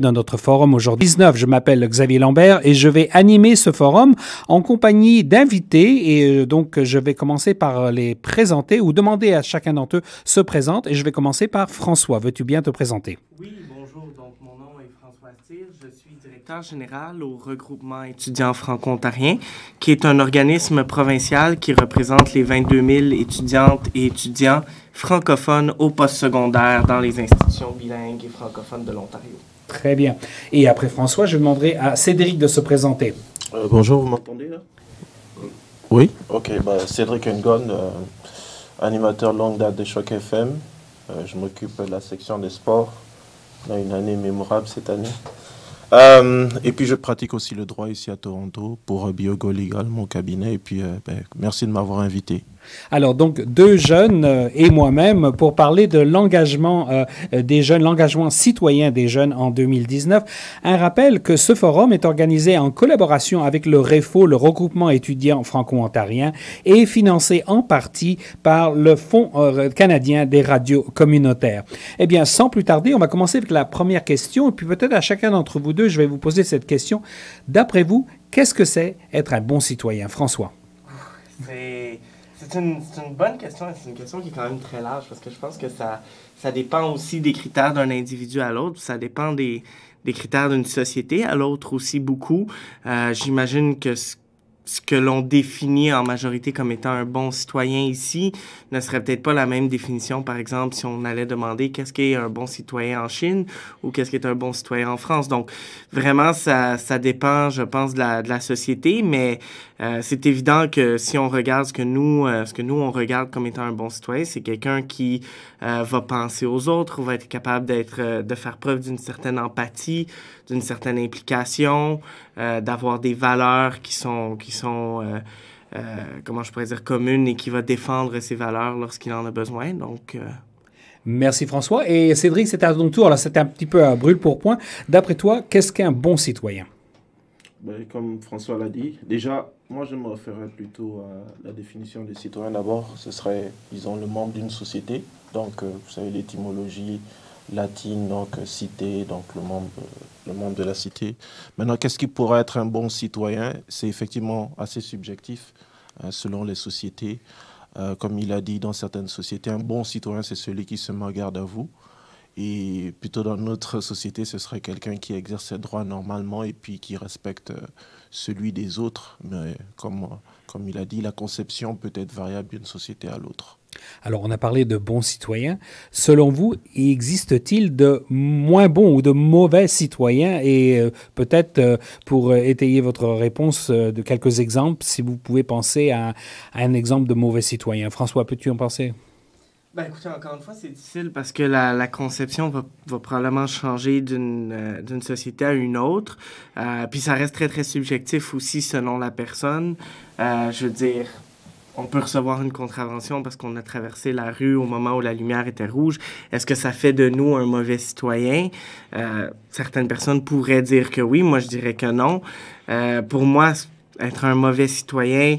dans notre forum aujourd'hui 19. Je m'appelle Xavier Lambert et je vais animer ce forum en compagnie d'invités et euh, donc je vais commencer par les présenter ou demander à chacun d'entre eux se présente et je vais commencer par François. Veux-tu bien te présenter Oui, bonjour. Donc mon nom est François je suis directeur général au regroupement étudiants franco-ontarien qui est un organisme provincial qui représente les 22 000 étudiantes et étudiants francophones au post-secondaire dans les institutions bilingues et francophones de l'Ontario. Très bien. Et après François, je demanderai à Cédric de se présenter. Euh, bonjour, vous m'entendez là Oui. Ok, bah, Cédric Engon, euh, animateur longue date de shock FM. Euh, je m'occupe de la section des sports. On a une année mémorable cette année. et puis je pratique aussi le droit ici à Toronto pour Biogo Legal, mon cabinet. Et puis ben, merci de m'avoir invité. Alors donc deux jeunes euh, et moi-même pour parler de l'engagement euh, euh, des jeunes, l'engagement citoyen des jeunes en 2019. Un rappel que ce forum est organisé en collaboration avec le REFO, le regroupement étudiant franco-ontarien, et financé en partie par le Fonds canadien des radios communautaires. Eh bien, sans plus tarder, on va commencer avec la première question, et puis peut-être à chacun d'entre vous deux, je vais vous poser cette question. D'après vous, qu'est-ce que c'est être un bon citoyen, François? C'est c'est une, bonne question et c'est une question qui est quand même très large parce que je pense que ça, ça dépend aussi des critères d'un individu à l'autre, ça dépend des, critères d'une société à l'autre aussi beaucoup. Euh, j'imagine que ce que l'on définit en majorité comme étant un bon citoyen ici ne serait peut-être pas la même définition, par exemple, si on allait demander qu'est-ce qu'est un bon citoyen en Chine ou qu'est-ce qu'est un bon citoyen en France. Donc, vraiment, ça, ça dépend, je pense, de la, de la société, mais euh, c'est évident que si on regarde ce que nous, euh, ce que nous on regarde comme étant un bon citoyen, c'est quelqu'un qui euh, va penser aux autres, va être capable d'être, de faire preuve d'une certaine empathie, d'une certaine implication, d'avoir des valeurs qui sont, qui sont comment je pourrais dire, communes et qui va défendre ses valeurs lorsqu'il en a besoin. Donc Merci François. Et Cédric, c'est à ton tour. Là, c'était un petit peu un brûle pour point. D'après toi, qu'est-ce qu'un bon citoyen? Ben, comme François l'a dit, déjà, moi, je me référerais plutôt à la définition de citoyen d'abord. Ce serait, disons, le membre d'une société. Donc, euh, vous savez, l'étymologie latine, donc euh, cité, donc le membre, euh, le membre de la cité. Maintenant, qu'est-ce qui pourrait être un bon citoyen C'est effectivement assez subjectif hein, selon les sociétés. comme il a dit, dans certaines sociétés, un bon citoyen, c'est celui qui se met garde à vous. Et plutôt dans notre société, ce serait quelqu'un qui exerce ses droits normalement et puis qui respecte euh, celui des autres. Mais comme, comme il a dit, la conception peut être variable d'une société à l'autre. Alors, on a parlé de bons citoyens. Selon vous, existe-t-il de moins bons ou de mauvais citoyens? Et euh, peut-être, euh, pour étayer votre réponse, de quelques exemples, si vous pouvez penser à, à un exemple de mauvais citoyen. François, peux-tu en penser? Ben écoutez, encore une fois, c'est difficile parce que la, la conception va, probablement changer euh, d'une société à une autre. Euh, puis ça reste très, très subjectif aussi selon la personne. Euh, je veux dire, on peut recevoir une contravention parce qu'on a traversé la rue au moment où la lumière était rouge. Est-ce que ça fait de nous un mauvais citoyen? certaines personnes pourraient dire que oui, moi je dirais que non. pour moi, être un mauvais citoyen,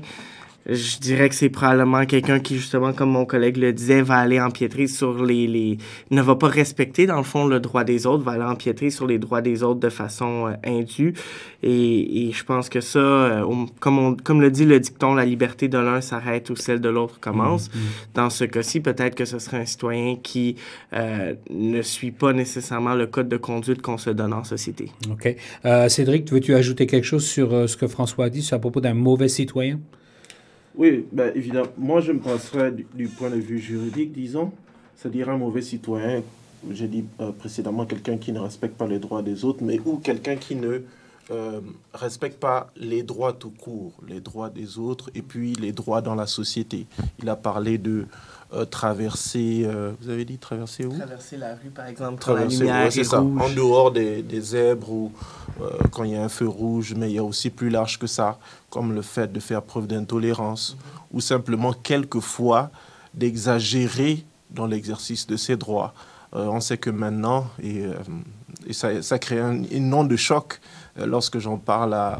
je dirais que c'est probablement quelqu'un qui, justement, comme mon collègue le disait, va aller empiétrer sur les, les... ne va pas respecter, dans le fond, le droit des autres, va aller empiétrer sur les droits des autres de façon euh, indue. Et, et, je pense que ça, euh, comme, comme le dit le dicton, la liberté de l'un s'arrête où celle de l'autre commence. Mm, mm. Dans ce cas-ci, peut-être que ce serait un citoyen qui euh, ne suit pas nécessairement le code de conduite qu'on se donne en société. OK. Cédric, veux-tu ajouter quelque chose sur ce que François a dit à propos d'un mauvais citoyen? Oui, ben, évidemment. Moi, je me passerai du, point de vue juridique, disons, c'est-à-dire un mauvais citoyen, j'ai dit euh, précédemment, quelqu'un qui ne respecte pas les droits des autres, mais ou quelqu'un qui ne euh, respecte pas les droits tout court, les droits des autres et puis les droits dans la société. Il a parlé de euh, traverser, euh, vous avez dit traverser où Traverser la rue par exemple, traverser, la lumière En dehors des, zèbres ou euh, quand il y a un feu rouge, mais il y a aussi plus large que ça, comme le fait de faire preuve d'intolérance mhm. ou simplement quelquefois d'exagérer dans l'exercice de ses droits. on sait que maintenant, et, ça, ça, crée un, nom de choc lorsque j'en parle à,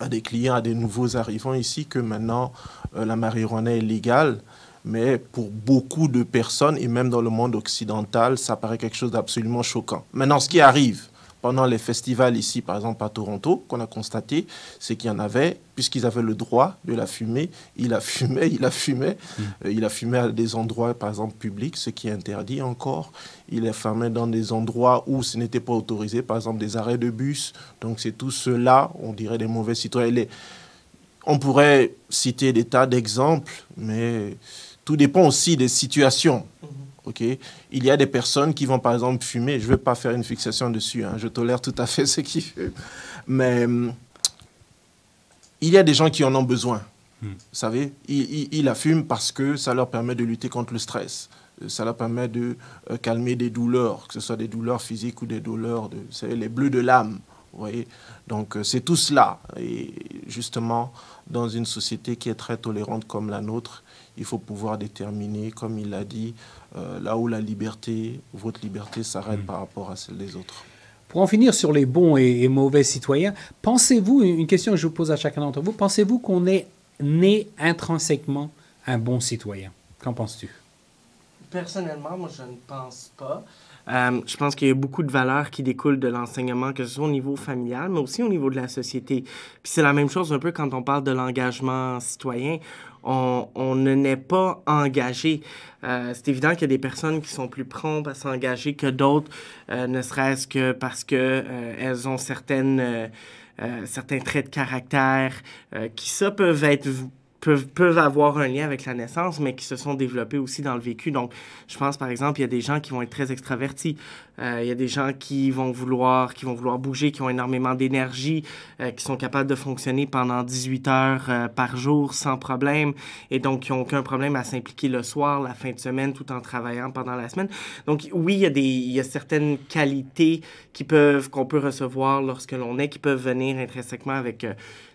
à des clients, à des nouveaux arrivants ici, que maintenant la marijuana est légale mais pour beaucoup de personnes, et même dans le monde occidental, ça paraît quelque chose d'absolument choquant. Maintenant, ce qui arrive pendant les festivals ici, par exemple à Toronto, qu'on a constaté, c'est qu'il y en avait, puisqu'ils avaient le droit de la fumer, il a fumé, il a fumé, hmm. euh, il a fumé à des endroits, par exemple, publics, ce qui est interdit encore. Il a fumé dans des endroits où ce n'était pas autorisé, par exemple des arrêts de bus. Donc c'est tout cela, on dirait des mauvais citoyens. On pourrait citer des tas d'exemples, mais tout dépend aussi des situations. Mhm. ok. Il y a des personnes qui vont par exemple fumer. Je ne veux pas faire une fixation dessus. Hein. Je tolère tout à fait ce qui fument. Mais il y a des gens qui en ont besoin. Hmm. Vous savez, ils, la fument parce que ça leur permet de lutter contre le stress. Euh, ça leur permet de euh, calmer des douleurs, que ce soit des douleurs physiques ou des douleurs, de, vous savez, les bleus de l'âme. Vous voyez Donc euh, c'est tout cela. Et justement, dans une société qui est très tolérante comme la nôtre, il faut pouvoir déterminer, comme il l'a dit, euh, là où la liberté, votre liberté s'arrête mm. par rapport à celle des autres. Pour en finir sur les bons et, et mauvais citoyens, pensez-vous, une question que je vous pose à chacun d'entre vous, pensez-vous qu'on est né intrinsèquement un bon citoyen Qu'en penses-tu Personnellement, moi, je ne pense pas. Euh, je pense qu'il y a beaucoup de valeurs qui découlent de l'enseignement, que ce soit au niveau familial, mais aussi au niveau de la société. Puis c'est la même chose un peu quand on parle de l'engagement citoyen. On, ne n'est pas engagé. Euh, c'est évident qu'il y a des personnes qui sont plus promptes à s'engager que d'autres, euh, ne serait-ce que parce que elles ont certaines, certains traits de caractère qui, ça, peuvent être peuvent, avoir un lien avec la naissance, mais qui se sont développés aussi dans le vécu. Donc, je pense, par exemple, il y a des gens qui vont être très extravertis. Euh, il y a des gens qui vont vouloir, qui vont vouloir bouger, qui ont énormément d'énergie, euh, qui sont capables de fonctionner pendant 18 heures euh, par jour sans problème et donc qui n'ont aucun problème à s'impliquer le soir, la fin de semaine, tout en travaillant pendant la semaine. Donc oui, il y a, des, il y a certaines qualités qui peuvent qu'on peut recevoir lorsque l'on est, qui peuvent venir intrinsèquement avec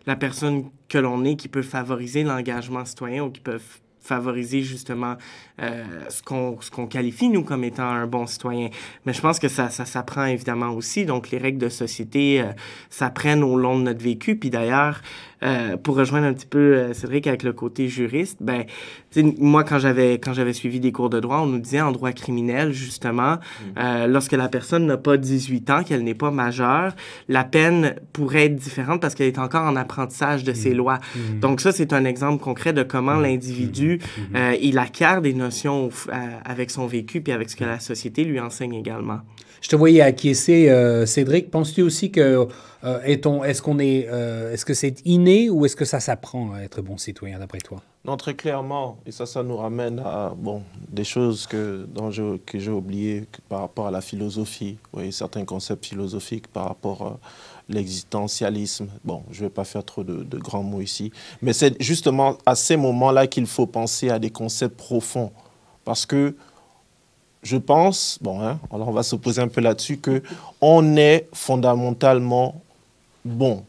la personne que l'on est qui peut favoriser l'engagement citoyen ou qui peut favoriser justement euh, ce qu'on qualifie, nous, comme étant un bon citoyen. Mais je pense que ça, ça s'apprend évidemment aussi. Donc, les règles de société euh, s'apprennent au long de notre vécu. Puis d'ailleurs, euh, pour rejoindre un petit peu Cédric avec le côté juriste, ben, moi, quand j'avais quand j'avais suivi des cours de droit, on nous disait en droit criminel, justement, mm. lorsque la personne n'a pas 18 ans, qu'elle n'est pas majeure, la peine pourrait être différente parce qu'elle est encore en apprentissage de ces ses mm. lois. Mm. Donc, ça, c'est un exemple concret de comment l'individu, il acquiert des notions avec son vécu puis avec ce que la société lui enseigne également. Je te voyais acquiescer, euh, Cédric. Penses-tu aussi que euh, est-on, est-ce qu'on est, euh, est-ce que c'est inné ou est-ce que ça s'apprend à être bon citoyen d'après toi Non, très clairement. Et ça, ça nous ramène à bon des choses que dont je, que j'ai oubliées par rapport à la philosophie. Oui, certains concepts philosophiques par rapport à l'existentialisme. Bon, je ne vais pas faire trop de, grands mots ici, mais c'est justement à ces moments-là qu'il faut penser à des concepts profonds. Parce que je pense, bon, hein, alors on va se poser un peu là-dessus, que on est fondamentalement bon.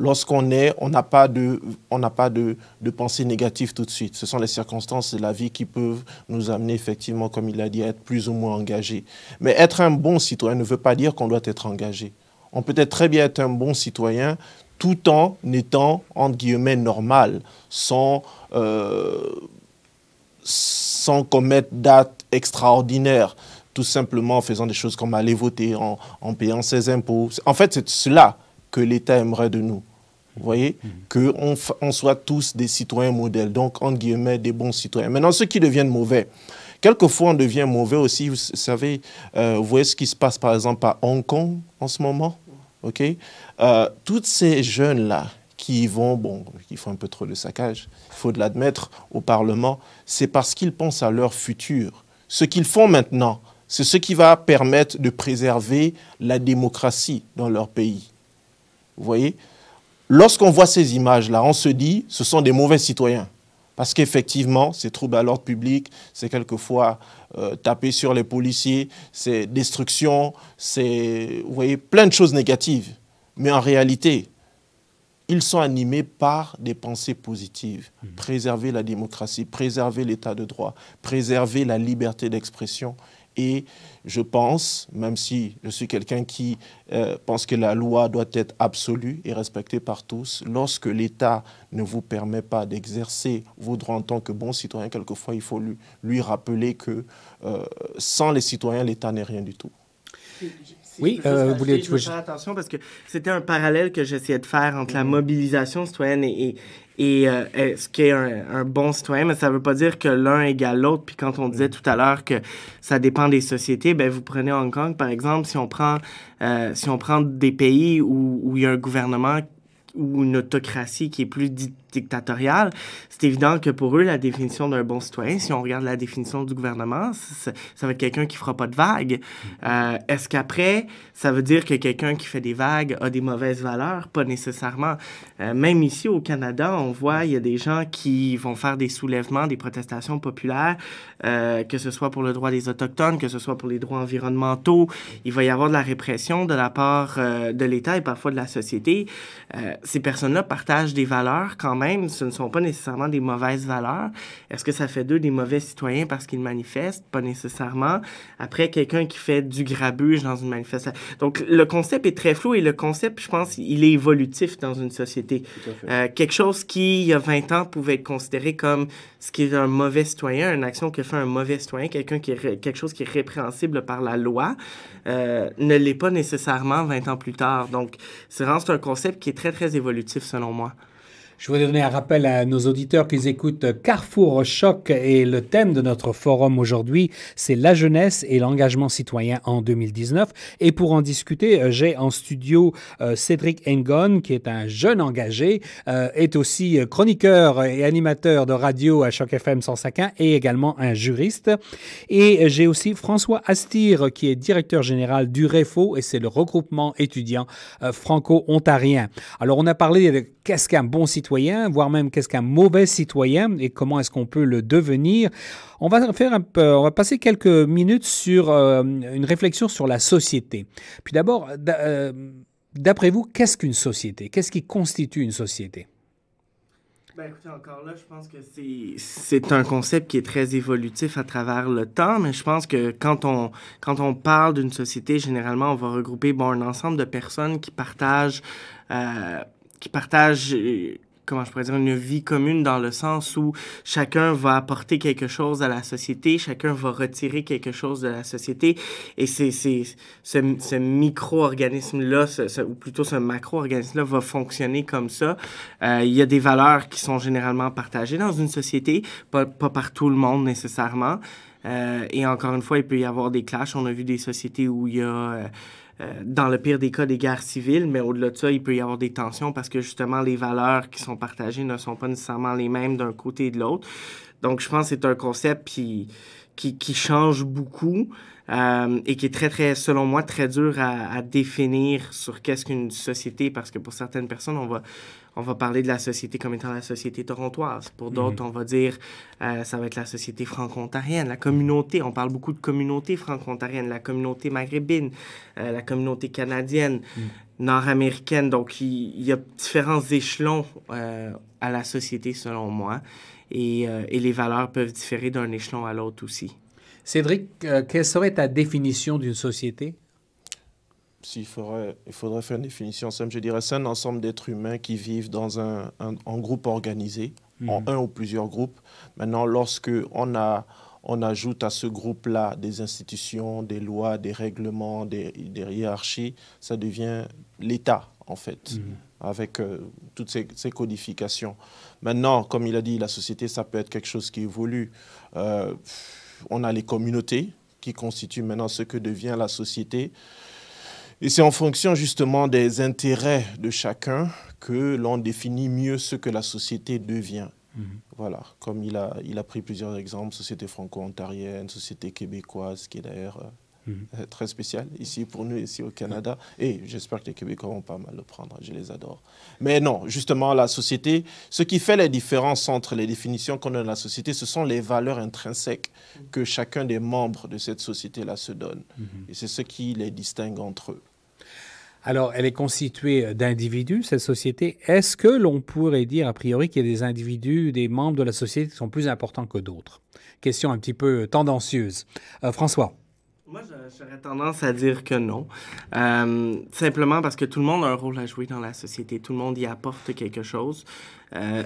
Lorsqu'on est, on n'a pas, de, on pas de, de pensée négative tout de suite. Ce sont les circonstances de la vie qui peuvent nous amener effectivement, comme il l'a dit, à être plus ou moins engagés. Mais être un bon citoyen ne veut pas dire qu'on doit être engagé. On peut être très bien être un bon citoyen tout en étant, entre guillemets, normal, sans, euh, sans commettre d'actes extraordinaires, tout simplement en faisant des choses comme aller voter, en, payant ses impôts. En fait, c'est cela que l'État aimerait de nous. Vous voyez mhm. Qu'on soit tous des citoyens modèles, donc, entre guillemets, des bons citoyens. Maintenant, ceux qui deviennent mauvais, Quelquefois, on devient mauvais aussi. Vous savez, euh, vous voyez ce qui se passe par exemple à Hong Kong en ce moment. Ok, euh, toutes ces jeunes là qui vont, bon, qui font un peu trop de saccage, il faut l'admettre au Parlement, c'est parce qu'ils pensent à leur futur. Ce qu'ils font maintenant, c'est ce qui va permettre de préserver la démocratie dans leur pays. Vous voyez Lorsqu'on voit ces images-là, on se dit, ce sont des mauvais citoyens. Parce qu'effectivement, ces troubles à l'ordre public, c'est quelquefois euh, taper sur les policiers, c'est destruction, c'est, plein de choses négatives. Mais en réalité, ils sont animés par des pensées positives. Mmh. Préserver la démocratie, préserver l'état de droit, préserver la liberté d'expression et je pense, même si je suis quelqu'un qui euh, pense que la loi doit être absolue et respectée par tous, lorsque l'État ne vous permet pas d'exercer vos droits en tant que bon citoyen, quelquefois il faut lui, lui rappeler que euh, sans les citoyens, l'État n'est rien du tout oui, je euh, vous voulez faire attention parce que c'était un parallèle que j'essayais de faire entre la mm. mobilisation citoyenne et, et, euh, ce qu'est un, un bon citoyen, mais ça ne veut pas dire que l'un égale l'autre. Puis quand on disait mm. tout à l'heure que ça dépend des sociétés, ben vous prenez Hong Kong par exemple, si on prend euh, si on prend des pays où il y a un gouvernement ou une autocratie qui est plus dite dictatoriale, c'est évident que pour eux, la définition d'un bon citoyen, si on regarde la définition du gouvernement, ça va être quelqu'un qui fera pas de vagues. Euh, est-ce qu'après, ça veut dire que quelqu'un qui fait des vagues a des mauvaises valeurs? Pas nécessairement. Euh, même ici au Canada, on voit, il y a des gens qui vont faire des soulèvements, des protestations populaires, euh, que ce soit pour le droit des Autochtones, que ce soit pour les droits environnementaux. Il va y avoir de la répression de la part de l'État et parfois de la société. ces personnes-là partagent des valeurs quand même, ce ne sont pas nécessairement des mauvaises valeurs. Est-ce que ça fait d'eux des mauvais citoyens parce qu'ils manifestent? Pas nécessairement. Après, quelqu'un qui fait du grabuge dans une manifestation. Donc, le concept est très flou et le concept, je pense, il est évolutif dans une société. Euh, quelque chose qui, il y a 20 ans, pouvait être considéré comme ce qui est un mauvais citoyen, une action que fait un mauvais citoyen, quelqu'un qui quelque chose qui est répréhensible par la loi, euh, ne l'est pas nécessairement 20 ans plus tard. Donc, c'est vraiment un concept qui est très, très évolutif selon moi. Je voudrais donner un rappel à nos auditeurs qu'ils écoutent Carrefour Choc et le thème de notre forum aujourd'hui, c'est la jeunesse et l'engagement citoyen en 2019. Et pour en discuter, euh, j'ai en studio euh, Cédric Engon, qui est un jeune engagé, euh, est aussi chroniqueur et animateur de radio à Choc FM 105.1 et également un juriste. Et j'ai aussi François Astir, qui est directeur général du REFO et c'est le regroupement étudiant franco-ontarien. Alors, on a parlé de qu'est-ce qu'un bon citoyen citoyen, voire même qu'est-ce qu'un mauvais citoyen et comment est-ce qu'on peut le devenir. On va faire un on va passer quelques minutes sur euh, une réflexion sur la société. Puis d'abord, euh, d'après vous, qu'est-ce qu'une société Qu'est-ce qui constitue une société ben écoutez, encore là, je pense que c'est un concept qui est très évolutif à travers le temps, mais je pense que quand on, quand on parle d'une société, généralement, on va regrouper bon, un ensemble de personnes qui partagent, euh, qui partagent comment je pourrais dire, une vie commune dans le sens où chacun va apporter quelque chose à la société, chacun va retirer quelque chose de la société. Et c'est, ce, micro-organisme-là, ou plutôt ce macro-organisme-là, va fonctionner comme ça. Euh, il y a des valeurs qui sont généralement partagées dans une société, pas, pas par tout le monde nécessairement. Euh, et encore une fois, il peut y avoir des clashs. On a vu des sociétés où il y a... Euh, euh, dans le pire des cas, des guerres civiles, mais au-delà de ça, il peut y avoir des tensions parce que justement, les valeurs qui sont partagées ne sont pas nécessairement les mêmes d'un côté et de l'autre. Donc, je pense que c'est un concept qui, qui, change beaucoup euh, et qui est très, très, selon moi, très dur à, à définir sur qu'est-ce qu'une société parce que pour certaines personnes, on va, on va parler de la société comme étant la société torontoise. Pour mhm. d'autres, on va dire, que euh, ça va être la société franco-ontarienne, la communauté. On parle beaucoup de communauté franco-ontarienne, la communauté maghrébine, euh, la communauté canadienne, mhm. nord-américaine. Donc, il y, a différents échelons euh, à la société, selon moi. et les valeurs peuvent différer d'un échelon à l'autre aussi. Cédric, quelle serait ta définition d'une société? s'il faudrait, il faudrait faire une définition simple, je dirais c'est un ensemble d'êtres humains qui vivent dans un, en groupe organisé, en mhm. un ou plusieurs groupes. Maintenant, lorsque on a on ajoute à ce groupe-là des institutions, des lois, des règlements, des, des hiérarchies, ça devient l'État, en fait, mhm. avec euh, toutes ces, codifications. Maintenant, comme il a dit, la société, ça peut être quelque chose qui évolue. Euh, on a les communautés qui constituent maintenant ce que devient la société. Et c'est en fonction justement des intérêts de chacun que l'on définit mieux ce que la société devient. Mhm. Voilà, comme il a, il a pris plusieurs exemples, société franco-ontarienne, société québécoise, qui est d'ailleurs euh, mhm. euh, très spéciale ici pour nous, ici au Canada. Et j'espère que les Québécois vont pas mal le prendre, je les adore. Mais non, justement, la société, ce qui fait la différence entre les définitions qu'on a de la société, ce sont les valeurs intrinsèques que chacun des membres de cette société-là se donne. Mhm. Et c'est ce qui les distingue entre eux. Alors, elle est constituée d'individus, cette société. Est-ce que l'on pourrait dire, a priori, qu'il y a des individus, des membres de la société qui sont plus importants que d'autres? Question un petit peu tendancieuse. Euh, François. Moi, j'aurais tendance à dire que non. Euh, simplement parce que tout le monde a un rôle à jouer dans la société. Tout le monde y apporte quelque chose. Euh,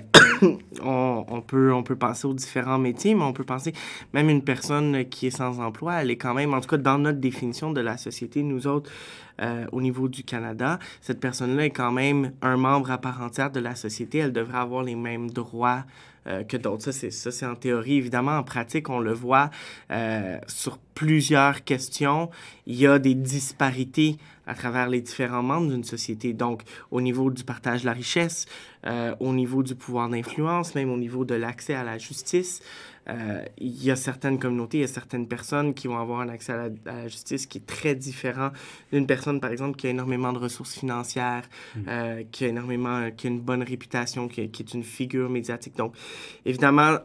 on, peut, on peut penser aux différents métiers, mais on peut penser même une personne qui est sans emploi, elle est quand même, en tout cas dans notre définition de la société, nous autres, euh, au niveau du Canada, cette personne-là est quand même un membre à part entière de la société. Elle devrait avoir les mêmes droits euh, que d'autres. Ça, c'est en théorie. Évidemment, en pratique, on le voit euh, sur plusieurs questions. Il y a des disparités à travers les différents membres d'une société. Donc, au niveau du partage de la richesse, au niveau du pouvoir d'influence, même au niveau de l'accès à la justice. Euh, il y a certaines communautés, il y a certaines personnes qui vont avoir un accès à la, justice qui est très différent d'une personne, par exemple, qui a énormément de ressources financières, hmm. euh, qui a énormément, qui a une bonne réputation, qui, est une figure médiatique. Donc, évidemment,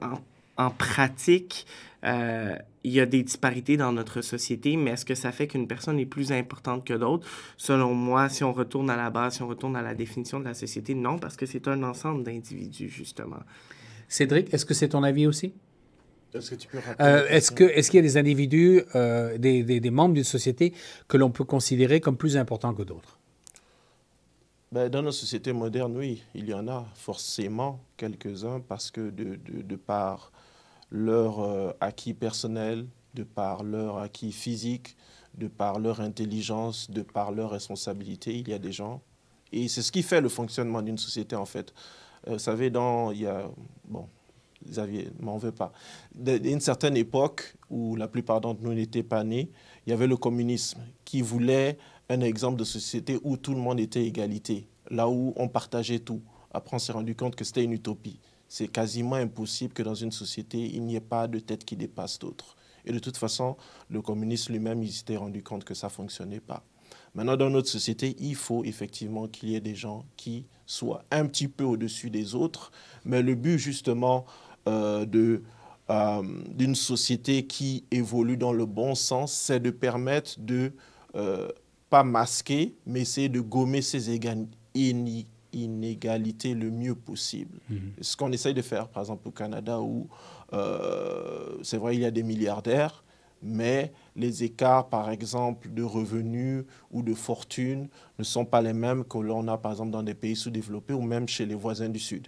en, pratique, euh, il y a des disparités dans notre société, mais est-ce que ça fait qu'une personne est plus importante que d'autres? Selon moi, si on retourne à la base, si on retourne à la définition de la société, non, parce que c'est un ensemble d'individus, justement. Cédric, est-ce que c'est ton avis aussi? Est-ce qu'il euh, est qu'il y a des individus, euh, des, membres d'une société que l'on peut considérer comme plus importants que d'autres ben, Dans nos sociétés modernes, oui, il y en a forcément quelques-uns parce que de, de, par leur euh, acquis personnel, de par leur acquis physique, de par leur intelligence, de par leur responsabilité, il y a des gens. Et c'est ce qui fait le fonctionnement d'une société, en fait. vous savez, dans, il y a, bon, Xavier m'en veut pas. D'une certaine époque où la plupart d'entre nous n'étaient pas nés, il y avait le communisme qui voulait un exemple de société où tout le monde était égalité, là où on partageait tout. Après, on s'est rendu compte que c'était une utopie. C'est quasiment impossible que dans une société, il n'y ait pas de tête qui dépasse d'autres. Et de toute façon, le communiste lui-même, il s'était rendu compte que ça ne fonctionnait pas. Maintenant, dans notre société, il faut effectivement qu'il y ait des gens qui soient un petit peu au-dessus des autres, mais le but, justement, euh, de euh, d'une société qui évolue dans le bon sens, c'est de permettre de euh, pas masquer, mais essayer de gommer ces inégalités le mieux possible. Mhm. Ce qu'on essaye de faire, par exemple, au Canada, où c'est vrai, il y a des milliardaires, mais les écarts, par exemple, de revenus ou de fortune ne sont pas les mêmes que l'on a, par exemple, dans des pays sous-développés ou même chez les voisins du Sud.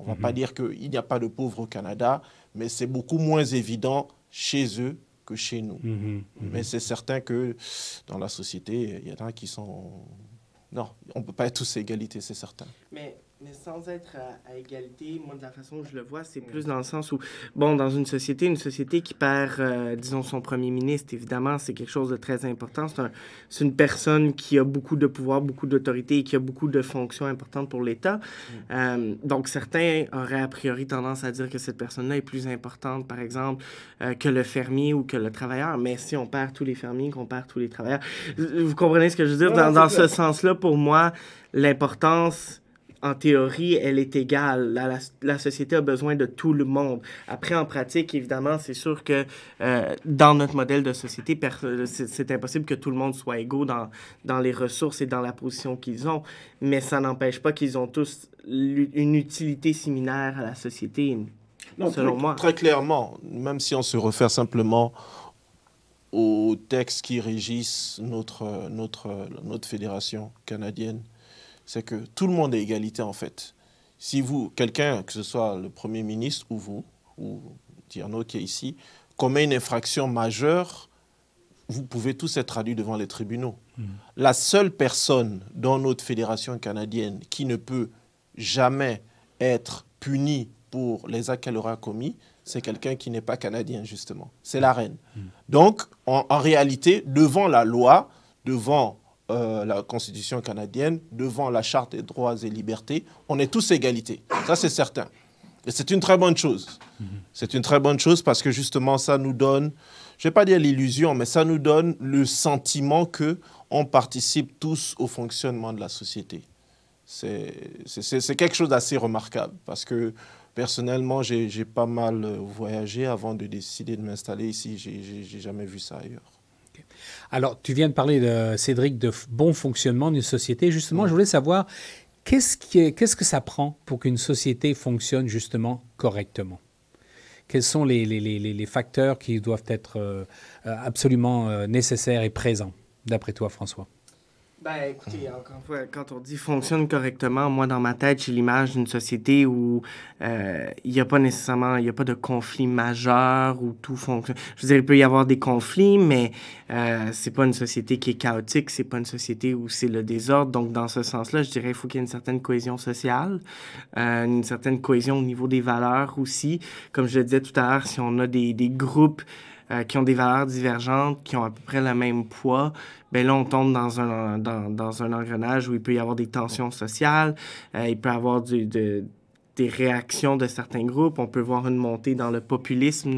On ne va pas mhm. dire qu'il n'y a pas de pauvres au Canada, mais c'est beaucoup moins évident chez eux que chez nous. Mhm, mhm. Mais c'est certain que dans la société, il y en a qui sont... Non, on ne peut pas être tous à égalité, c'est certain. Mais mais sans être à, égalité, moi, de la façon où je le vois, c'est mm. plus dans le sens où, bon, dans une société, une société qui perd, euh, disons, son premier ministre, évidemment, c'est quelque chose de très important. C'est une personne qui a beaucoup de pouvoir, beaucoup d'autorité et qui a beaucoup de fonctions importantes pour l'État. Mm. Euh, donc, certains auraient a priori tendance à dire que cette personne-là est plus importante, par exemple, euh, que le fermier ou que le travailleur. Mais si on perd tous les fermiers, qu'on perd tous les travailleurs, vous comprenez ce que je veux dire? Dans, dans ce sens-là, pour moi, l'importance en théorie, elle est égale. La, société a besoin de tout le monde. Après, en pratique, évidemment, c'est sûr que euh, dans notre modèle de société, c'est impossible que tout le monde soit égaux dans, dans les ressources et dans la position qu'ils ont. Mais ça n'empêche pas qu'ils ont tous une utilité similaire à la société, selon moi. Très clairement, même si on se réfère simplement aux textes qui régissent notre, notre, notre fédération canadienne c'est que tout le monde est égalité en fait. Si vous, quelqu'un, que ce soit le Premier ministre ou vous, ou Tierno qui est ici, commet une infraction majeure, vous pouvez tous être traduits devant les tribunaux. Mm. La seule personne dans notre fédération canadienne qui ne peut jamais être punie pour les actes qu'elle aura commis, c'est quelqu'un qui n'est pas canadien, justement. C'est la reine. Mm. Donc, en réalité, devant la loi, devant euh, la Constitution canadienne, devant la Charte des droits et libertés, on est tous égalité. Ça, c'est certain. Et c'est une très bonne chose. C'est une très bonne chose parce que justement, ça nous donne, je ne vais pas dire l'illusion, mais ça nous donne le sentiment que on participe tous au fonctionnement de la société. C'est quelque chose d'assez remarquable parce que personnellement, j'ai pas mal voyagé avant de décider de m'installer ici. J'ai jamais vu ça ailleurs. Alors, tu viens de parler, de, Cédric, de bon fonctionnement d'une société. Justement, je mm. voulais savoir qu'est-ce, que ça prend pour qu'une société fonctionne justement correctement Quels sont les, facteurs qui doivent être euh, euh, absolument euh, nécessaires et présents, d'après toi, François ben, écoutez, quand on dit fonctionne correctement, moi, dans ma tête, j'ai l'image d'une société où euh, il n'y a pas nécessairement, il n'y a pas de conflit majeur où tout fonctionne. Je veux dire, il peut y avoir des conflits, mais euh, c'est pas une société qui est chaotique, c'est pas une société où c'est le désordre. Donc, dans ce sens-là, je dirais qu'il faut qu'il y ait une certaine cohésion sociale, euh, une certaine cohésion au niveau des valeurs aussi. Comme je le disais tout à l'heure, si on a des, des groupes euh, qui ont des valeurs divergentes, qui ont à peu près le même poids, ben là, on tombe dans un, dans, dans, un engrenage où il peut y avoir des tensions sociales, euh, il peut y avoir de, des réactions de certains groupes, on peut voir une montée dans le populisme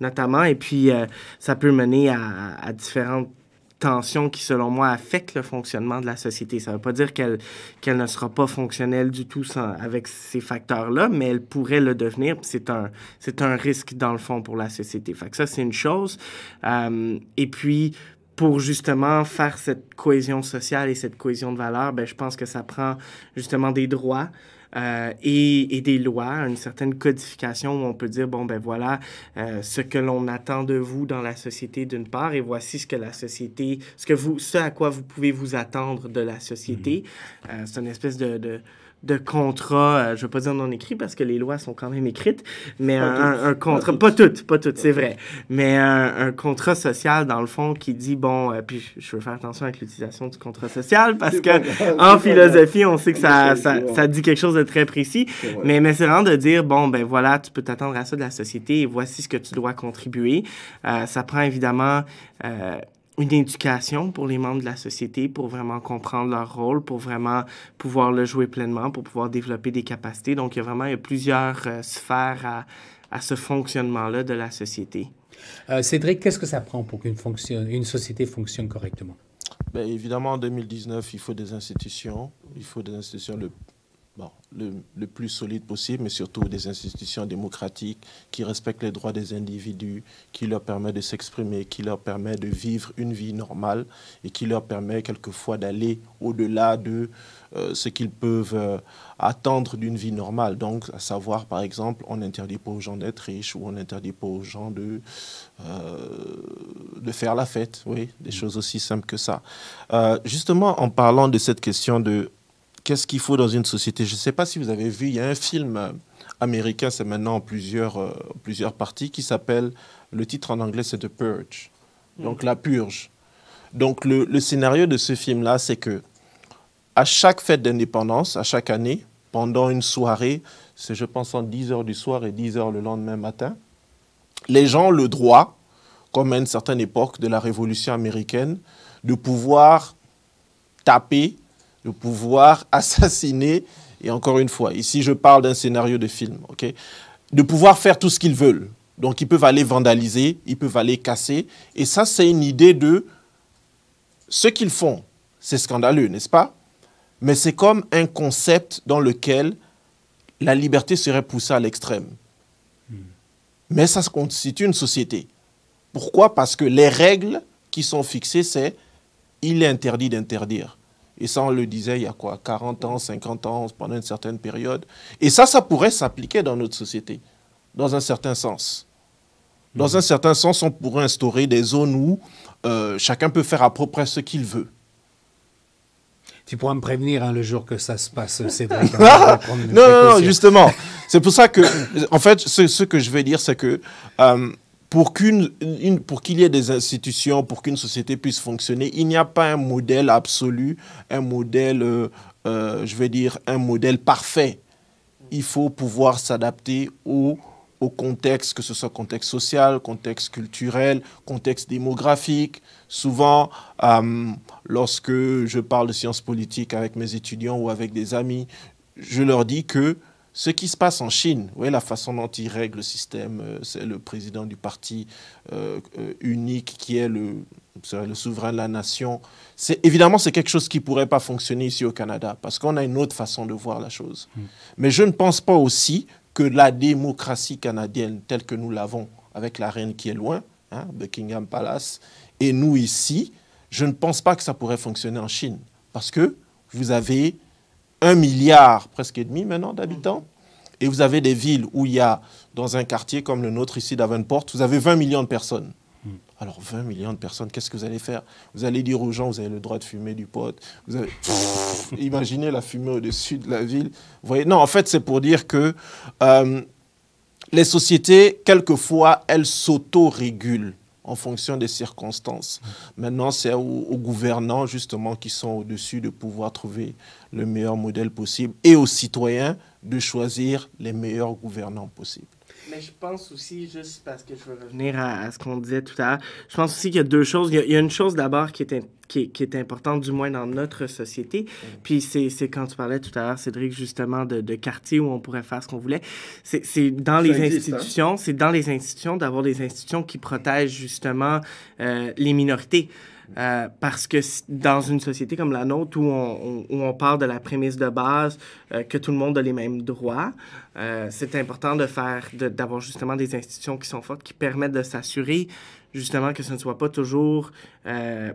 notamment, et puis euh, ça peut mener à, à différentes tension qui, selon moi, affecte le fonctionnement de la société. Ça ne veut pas dire qu'elle qu'elle ne sera pas fonctionnelle du tout avec ces facteurs-là, mais elle pourrait le devenir. C'est un, un risque, dans le fond, pour la société. Fait ça, c'est une chose. Euh, et puis, pour justement faire cette cohésion sociale et cette cohésion de valeurs, ben, je pense que ça prend justement des droits. Euh, et, des lois, une certaine codification où on peut dire, bon, ben voilà euh, ce que l'on attend de vous dans la société d'une part, et voici ce que la société, ce, que vous, ce à quoi vous pouvez vous attendre de la société. Mm-hmm. Euh, c'est une espèce de, de contrat, euh, je ne veux pas dire non écrit parce que les lois sont quand même écrites, mais un, contrat, pas toutes, pas toutes, c'est vrai, mais un, contrat social dans le fond qui dit, bon, euh, puis je veux faire attention avec l'utilisation du contrat social parce que en philosophie, on sait que ça, ça, dit quelque chose de très précis, mais, mais c'est vraiment de dire, bon, ben voilà, tu peux t'attendre à ça de la société et voici ce que tu dois contribuer. Euh, ça prend évidemment une éducation pour les membres de la société, pour vraiment comprendre leur rôle, pour vraiment pouvoir le jouer pleinement, pour pouvoir développer des capacités. Donc, il y a vraiment plusieurs euh, sphères à, à ce fonctionnement-là de la société. Euh, Cédric, qu'est-ce que ça prend pour qu'une une société fonctionne correctement? Bien, évidemment, en 2019, il faut des institutions. Il faut des institutions bon, le, le, plus solide possible, mais surtout des institutions démocratiques qui respectent les droits des individus, qui leur permet de s'exprimer, qui leur permet de vivre une vie normale et qui leur permet quelquefois d'aller au-delà de euh, ce qu'ils peuvent euh, attendre d'une vie normale. Donc, à savoir, par exemple, on n'interdit pas aux gens d'être riches ou on n'interdit pas aux gens de, euh, de faire la fête. Oui, des mm. choses aussi simples que ça. justement, en parlant de cette question de qu'est-ce qu'il faut dans une société Je ne sais pas si vous avez vu, il y a un film euh, américain, c'est maintenant en plusieurs, euh, plusieurs parties, qui s'appelle, le titre en anglais c'est The Purge, donc mm. la purge. Donc le, le scénario de ce film-là, c'est que à chaque fête d'indépendance, à chaque année, pendant une soirée, c'est je pense en 10 heures du soir et 10 heures le lendemain matin, les gens ont le droit, comme à une certaine époque de la Révolution américaine, de pouvoir taper de pouvoir assassiner, et encore une fois, ici je parle d'un scénario de film, ok de pouvoir faire tout ce qu'ils veulent. Donc ils peuvent aller vandaliser, ils peuvent aller casser. Et ça, c'est une idée de ce qu'ils font. C'est scandaleux, n'est-ce pas Mais c'est comme un concept dans lequel la liberté serait poussée à l'extrême. Hmm. Mais ça se constitue une société. Pourquoi Parce que les règles qui sont fixées, c'est il est interdit d'interdire. Et ça, on le disait il y a quoi 40 ans, 50 ans, pendant une certaine période. Et ça, ça pourrait s'appliquer dans notre société, dans un certain sens. Dans un certain sens, on pourrait instaurer des zones où euh, chacun peut faire à peu ce qu'il veut. Tu pourras me prévenir hein, le jour que ça se passe, Cédric. Hein, non, non, justement. C'est pour ça que, en fait, ce, que je vais dire, c'est que euh, pour qu'il pour qu'il y ait des institutions, pour qu'une société puisse fonctionner, il n'y a pas un modèle absolu, un modèle, euh, euh, je vais dire, un modèle parfait. Il faut pouvoir s'adapter au, contexte, que ce soit contexte social, contexte culturel, contexte démographique. Souvent, euh, lorsque je parle de sciences politiques avec mes étudiants ou avec des amis, je leur dis que ce qui se passe en Chine, voyez la façon dont ils règlent le système, euh, c'est le président du parti euh, euh, unique qui est le, le souverain de la nation. C'est, évidemment, c'est quelque chose qui ne pourrait pas fonctionner ici au Canada, parce qu'on a une autre façon de voir la chose. Hmm. Mais je ne pense pas aussi que la démocratie canadienne, telle que nous l'avons, avec la reine qui est loin, hein, Buckingham Palace, et nous ici, je ne pense pas que ça pourrait fonctionner en Chine, parce que vous avez un milliard presque et demi maintenant d'habitants. Et vous avez des villes où il y a, dans un quartier comme le nôtre ici d'Avenport, vous avez 20 millions de personnes. Hmm. Alors 20 millions de personnes, qu'est-ce que vous allez faire Vous allez dire aux gens, vous avez le droit de fumer du pote. Vous imaginez la fumée au-dessus de la ville. Vous voyez non, en fait, c'est pour dire que euh, les sociétés, quelquefois, elles s'autorégulent en fonction des circonstances. Maintenant, c'est aux, gouvernants, justement, qui sont au-dessus de pouvoir trouver le meilleur modèle possible et aux citoyens de choisir les meilleurs gouvernants possibles. Mais je pense aussi, juste parce que je veux revenir à, ce qu'on disait tout à l'heure, je pense aussi qu'il y a deux choses. Il y a, une chose d'abord qui est, qui, qui, est importante, du moins dans notre société. Mm. Puis c'est quand tu parlais tout à l'heure, Cédric, justement, de, de quartier où on pourrait faire ce qu'on voulait. C'est dans, les hein? institutions, c'est dans les institutions d'avoir des institutions qui protègent justement euh, les minorités. Euh, parce que dans une société comme la nôtre, où on, où on part de la prémisse de base euh, que tout le monde a les mêmes droits, euh, c'est important de faire, d'avoir justement des institutions qui sont fortes, qui permettent de s'assurer justement que ce ne soit pas toujours...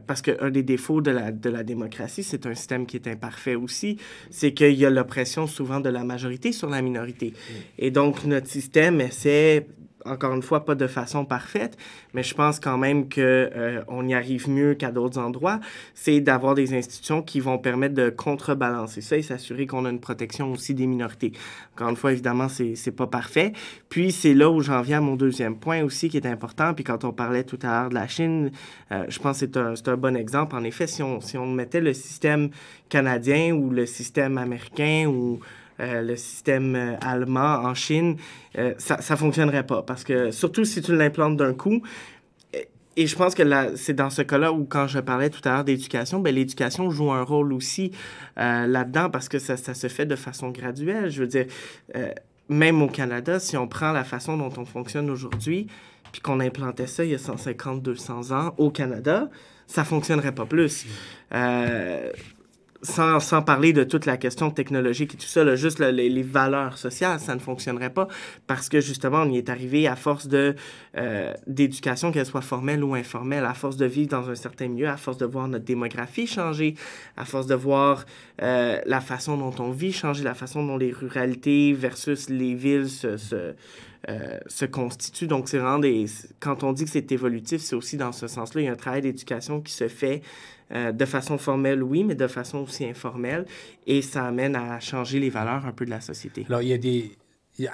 parce qu'un des défauts de la, de la démocratie, c'est un système qui est imparfait aussi, c'est qu'il y a l'oppression souvent de la majorité sur la minorité. Mm. Et donc, notre système essaie encore une fois, pas de façon parfaite, mais je pense quand même qu'on euh, on y arrive mieux qu'à d'autres endroits, c'est d'avoir des institutions qui vont permettre de contrebalancer ça et s'assurer qu'on a une protection aussi des minorités. Encore une fois, évidemment, c'est pas parfait. Puis c'est là où j'en viens à mon deuxième point aussi qui est important. Puis quand on parlait tout à l'heure de la Chine, euh, je pense que c'est un, un, bon exemple. En effet, si on, si on mettait le système canadien ou le système américain ou euh, le système euh, allemand en Chine, euh, ça ne fonctionnerait pas. Parce que, surtout si tu l'implantes d'un coup, et, je pense que c'est dans ce cas-là où, quand je parlais tout à l'heure d'éducation, ben, l'éducation joue un rôle aussi là-dedans parce que ça, ça, se fait de façon graduelle. Je veux dire, même au Canada, si on prend la façon dont on fonctionne aujourd'hui, puis qu'on implantait ça il y a 150, 200 ans au Canada, ça fonctionnerait pas plus. Euh, sans, parler de toute la question technologique et tout ça, juste les, valeurs sociales, ça ne fonctionnerait pas parce que justement, on y est arrivé à force de euh, d'éducation, qu'elle soit formelle ou informelle, à force de vivre dans un certain milieu, à force de voir notre démographie changer, à force de voir euh, la façon dont on vit changer, la façon dont les ruralités versus les villes se, se euh, se Donc, c'est vraiment Quand on dit que c'est évolutif, c'est aussi dans ce sens-là. Il y a un travail d'éducation qui se fait euh, de façon formelle, oui, mais de façon aussi informelle. Et ça amène à changer les valeurs un peu de la société. Alors, il y a des,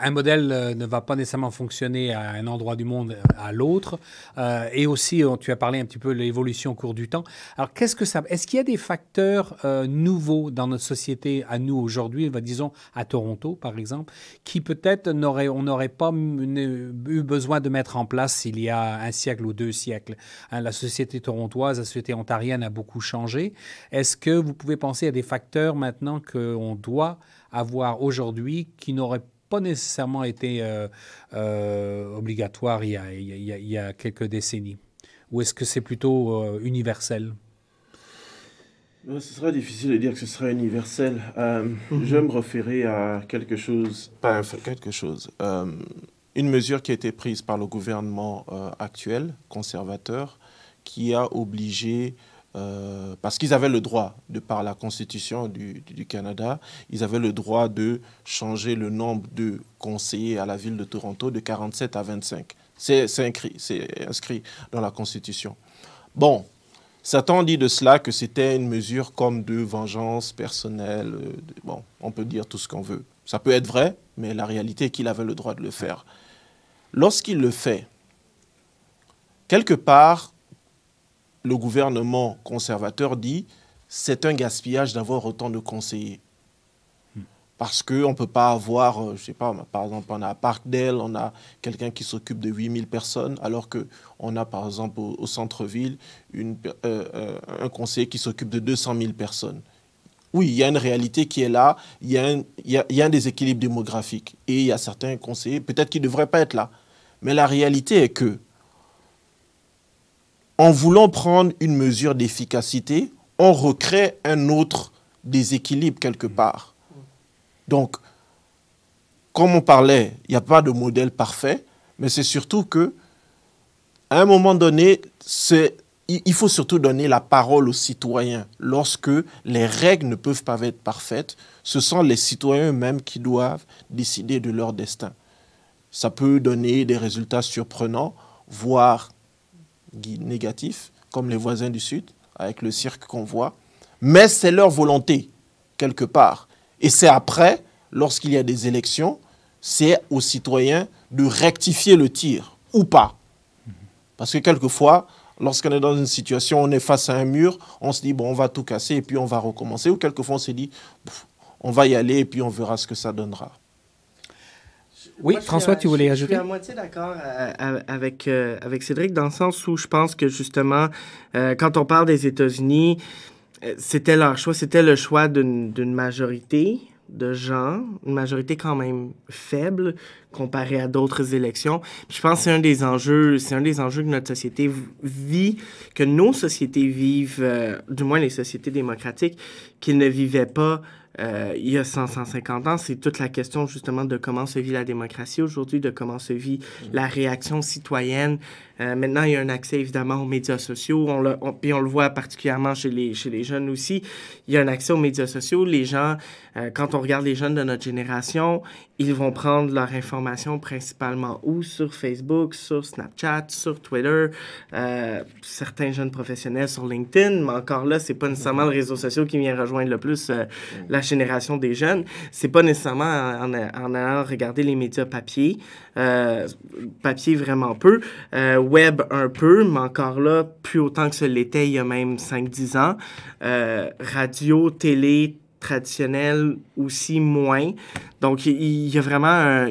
un modèle euh, ne va pas nécessairement fonctionner à un endroit du monde euh, à l'autre. Euh, et aussi, tu as parlé un petit peu de l'évolution au cours du temps. Alors, qu'est-ce que ça Est-ce qu'il y a des facteurs nouveaux dans notre société à nous aujourd'hui, bah, disons à Toronto par exemple, qui peut-être on n'aurait pas eu besoin de mettre en place il y a un siècle ou deux siècles hein, La société torontoise, la société ontarienne a beaucoup changé. Est-ce que vous pouvez penser à des facteurs maintenant qu'on doit avoir aujourd'hui qui n'auraient pas pas nécessairement été obligatoire il y, a, quelques décennies? Ou est-ce que c'est plutôt euh, universel? Euh, ce serait difficile de dire que ce serait universel. Euh, mhm. Je vais me référer à quelque chose, pas quelque chose, une mesure qui a été prise par le gouvernement actuel, conservateur, qui a obligé euh, parce qu'ils avaient le droit, de par la Constitution du, Canada, ils avaient le droit de changer le nombre de conseillers à la ville de Toronto de 47 à 25. C'est inscrit, inscrit dans la Constitution. Bon, Satan dit de cela que c'était une mesure comme de vengeance personnelle. Euh, bon, on peut dire tout ce qu'on veut. Ça peut être vrai, mais la réalité est qu'il avait le droit de le faire. Lorsqu'il le fait, quelque part, le gouvernement conservateur dit c'est un gaspillage d'avoir autant de conseillers. Hmm. Parce qu'on ne peut pas avoir, euh, je sais pas, par exemple, on a à Parkdale, on a quelqu'un qui s'occupe de 8000 personnes, alors qu'on a, par exemple, au, centre-ville, euh, euh, un conseiller qui s'occupe de 200 000 personnes. Oui, il y a une réalité qui est là, il y, a un, déséquilibre démographique. Et il y a certains conseillers, peut-être qu'ils ne devraient pas être là. Mais la réalité est que en voulant prendre une mesure d'efficacité, on recrée un autre déséquilibre quelque mm. part. Donc, comme on parlait, il n'y a pas de modèle parfait, mais c'est surtout que, à un moment donné, il faut surtout donner la parole aux citoyens. Lorsque les règles ne peuvent pas être parfaites, ce sont les citoyens eux-mêmes qui doivent décider de leur destin. Ça peut donner des résultats surprenants, voire négatif, comme les voisins du Sud, avec le cirque qu'on voit, mais c'est leur volonté, quelque part. Et c'est après, lorsqu'il y a des élections, c'est aux citoyens de rectifier le tir, ou pas. Parce que quelquefois, lorsqu'on est dans une situation, on est face à un mur, on se dit, bon, on va tout casser et puis on va recommencer. Ou quelquefois, on se dit, on va y aller et puis on verra ce que ça donnera. Oui, François, tu voulais ajouter? Je suis à moitié d'accord euh, euh, avec, euh, avec Cédric dans le sens où je pense que justement, quand on parle des États-Unis, c'était leur choix, c'était le choix d'une majorité de gens, une majorité quand même faible comparée à d'autres élections. je pense que c'est un des enjeux, c'est un des enjeux que notre société vit, que nos sociétés vivent, du moins les sociétés démocratiques, qu'ils ne vivaient pas euh, il y a 100, 150 ans, c'est toute la question justement de comment se vit la démocratie aujourd'hui, de comment se vit mm. la réaction citoyenne. Euh, maintenant, il y a un accès évidemment aux médias sociaux, on le, on, puis on le voit particulièrement chez les, chez les jeunes aussi. Il y a un accès aux médias sociaux. Les gens, euh, quand on regarde les jeunes de notre génération, ils vont prendre leur information principalement où Sur Facebook, sur Snapchat, sur Twitter, euh, certains jeunes professionnels sur LinkedIn, mais encore là, c'est pas nécessairement le réseau social qui vient rejoindre le plus euh, la génération des jeunes. C'est pas nécessairement en, en, allant regarder les médias papier, euh, papier vraiment peu, web un peu, mais encore là, plus autant que ce l'était il y a même 5-10 ans. radio, télé, traditionnel aussi moins. Donc, il, y a vraiment,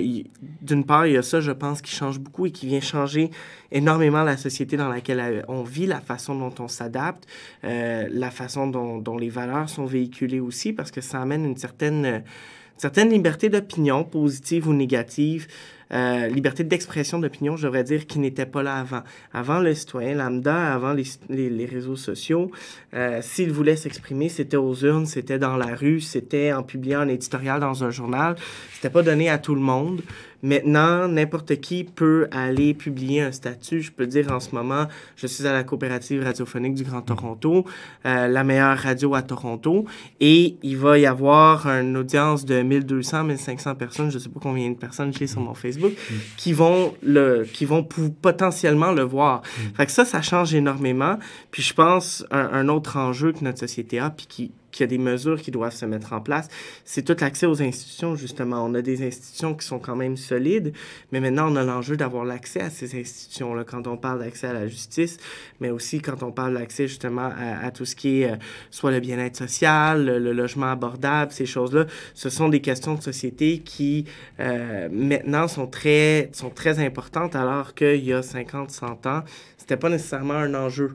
d'une part, il y a ça, je pense, qui change beaucoup et qui vient changer énormément la société dans laquelle euh, on vit, la façon dont on s'adapte, euh, la façon dont, les valeurs sont véhiculées aussi, parce que ça amène une certaine, une euh, certaine liberté d'opinion, positive ou négative. Euh, liberté d'expression d'opinion, je devrais dire, qui n'était pas là avant. Avant le citoyen lambda, avant les, réseaux sociaux, euh, s'il voulait s'exprimer, c'était aux urnes, c'était dans la rue, c'était en publiant un éditorial dans un journal. C'était pas donné à tout le monde. Maintenant, n'importe qui peut aller publier un statut. Je peux dire en ce moment, je suis à la coopérative radiophonique du Grand Toronto, euh, la meilleure radio à Toronto, et il va y avoir une audience de 1200, 1500 personnes, je ne sais pas combien de personnes j'ai sur mon Facebook, qui vont, le, qui vont potentiellement le voir. Fait que ça, ça change énormément. Puis je pense un autre enjeu que notre société a, puis qui qu'il y a des mesures qui doivent se mettre en place, c'est tout l'accès aux institutions, justement. On a des institutions qui sont quand même solides, mais maintenant, on a l'enjeu d'avoir l'accès à ces institutions-là. Quand on parle d'accès à la justice, mais aussi quand on parle d'accès, justement, à, tout ce qui est euh, soit le bien-être social, le, logement abordable, ces choses-là, ce sont des questions de société qui, euh, maintenant, sont très, sont très importantes, alors qu'il y a 50, 100 ans, c'était pas nécessairement un enjeu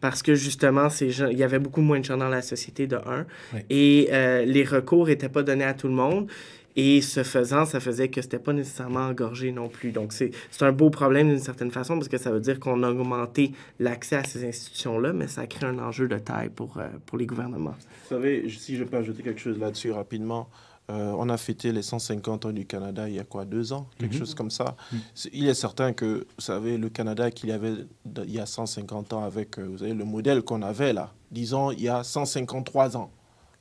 parce que justement, il y avait beaucoup moins de gens dans la société de un, et euh, les recours n'étaient pas donnés à tout le monde. Et ce faisant, ça faisait que c'était pas nécessairement engorgé non plus. Donc, c'est un beau problème d'une certaine façon parce que ça veut dire qu'on a augmenté l'accès à ces institutions-là, mais ça crée un enjeu de taille pour, euh, pour les gouvernements. Vous savez, si je peux ajouter quelque chose là-dessus rapidement, euh, on a fêté les 150 ans du Canada il y a quoi, deux ans, quelque mhm. chose comme ça. Mhm. Il est certain que, vous savez, le Canada qu'il y avait il y a 150 ans avec, euh, vous savez, le modèle qu'on avait là, disons, il y a 153 ans,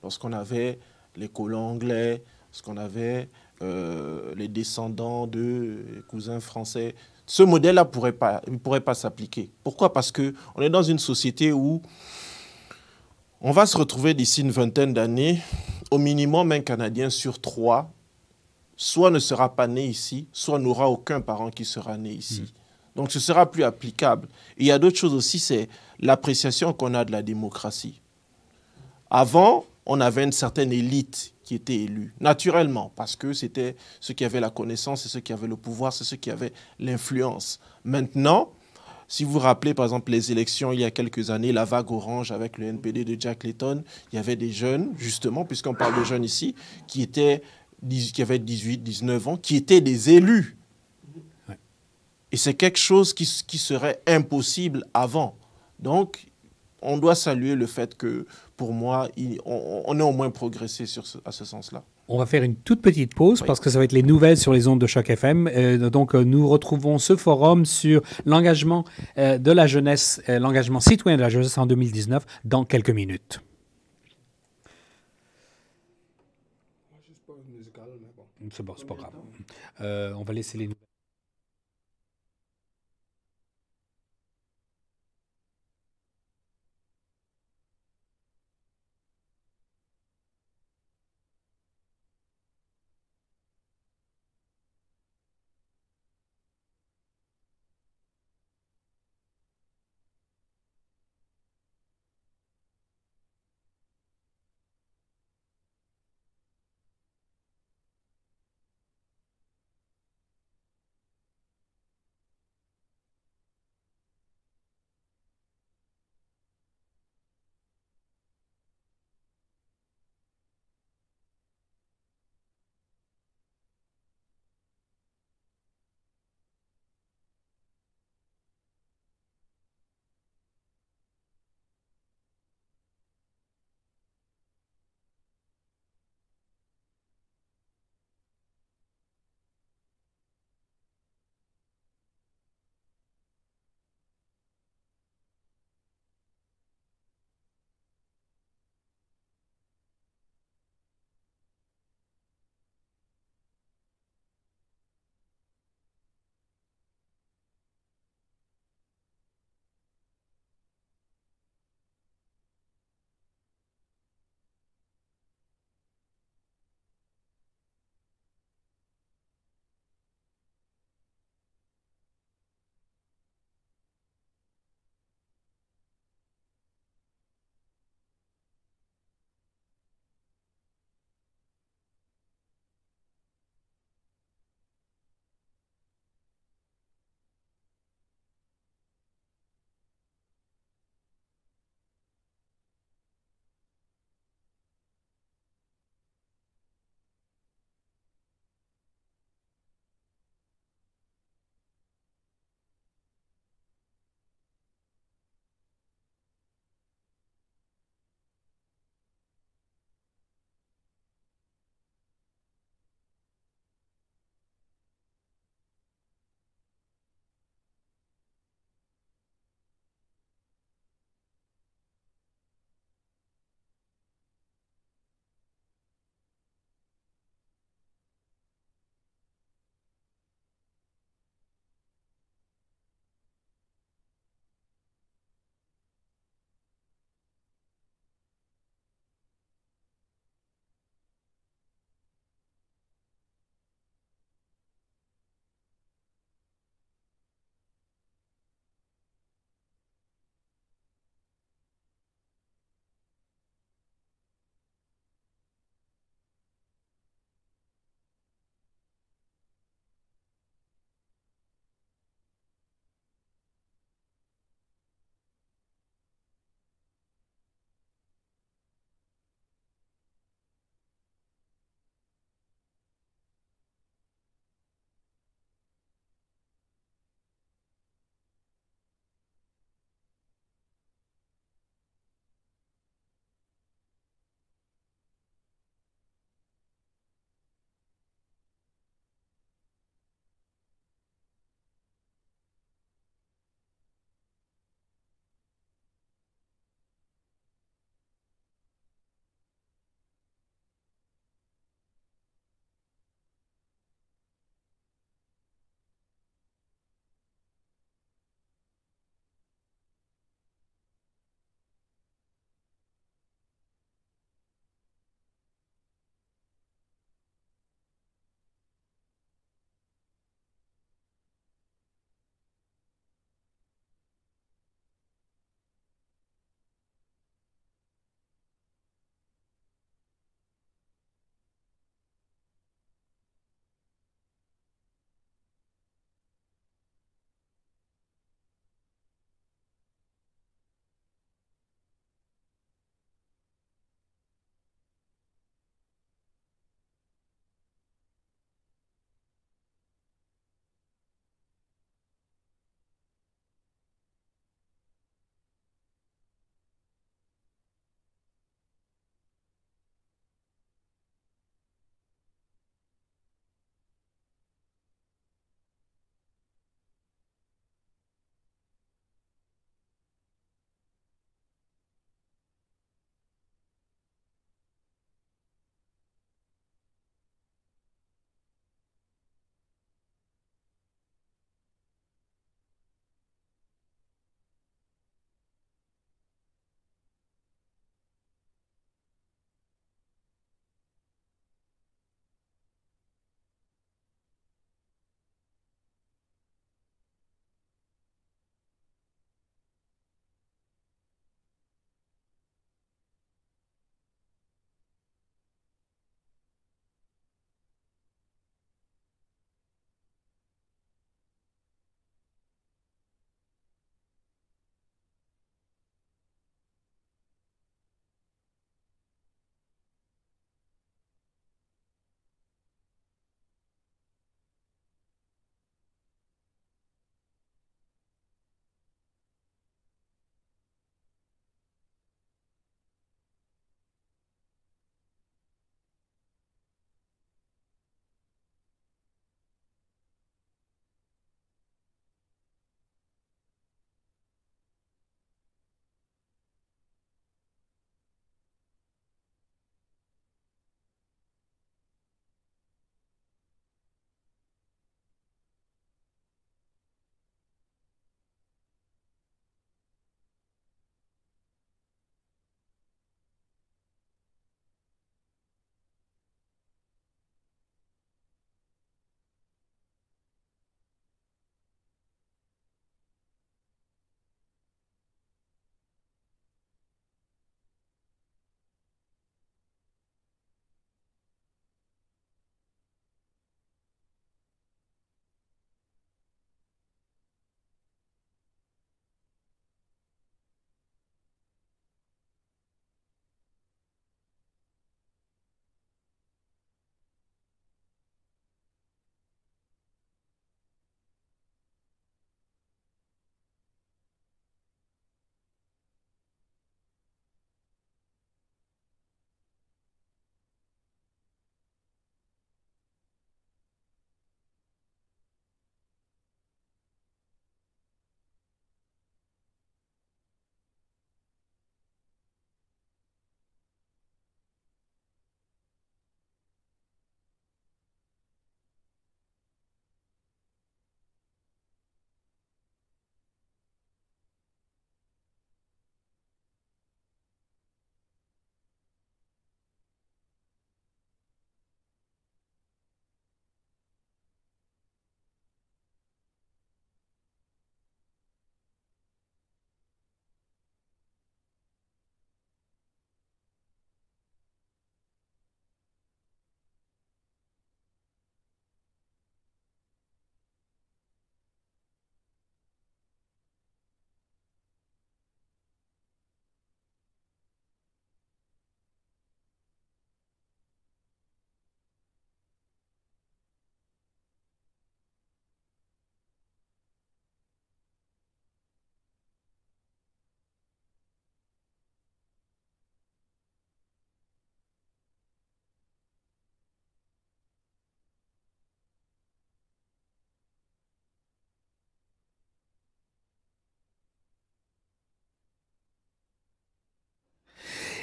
lorsqu'on avait les colons anglais, lorsqu'on avait euh, les descendants de cousins français, ce modèle-là ne pourrait pas, pourrait pas s'appliquer. Pourquoi Parce qu'on est dans une société où on va se retrouver d'ici une vingtaine d'années au minimum un Canadien sur trois, soit ne sera pas né ici, soit n'aura aucun parent qui sera né ici. Mm. Donc ce sera plus applicable. il y a d'autres choses aussi, c'est l'appréciation qu'on a de la démocratie. Avant, on avait une certaine élite qui était élue, naturellement, parce que c'était ceux qui avaient la connaissance, c'est ceux qui avaient le pouvoir, c'est ceux qui avaient l'influence. Maintenant, si vous vous rappelez, par exemple, les élections il y a quelques années, la vague orange avec le NPD de Jack Layton, il y avait des jeunes, justement, puisqu'on parle de jeunes ici, qui, étaient, qui avaient 18, 19 ans, qui étaient des élus. Et c'est quelque chose qui, serait impossible avant. Donc, on doit saluer le fait que, pour moi, on, on, est au moins progressé sur à ce sens-là. On va faire une toute petite pause parce que ça va être les nouvelles sur les ondes de choc FM. Euh, donc, euh, nous retrouvons ce forum sur l'engagement euh, de la jeunesse, l'engagement citoyen de la jeunesse en 2019 dans quelques minutes. C'est pas grave. on va laisser les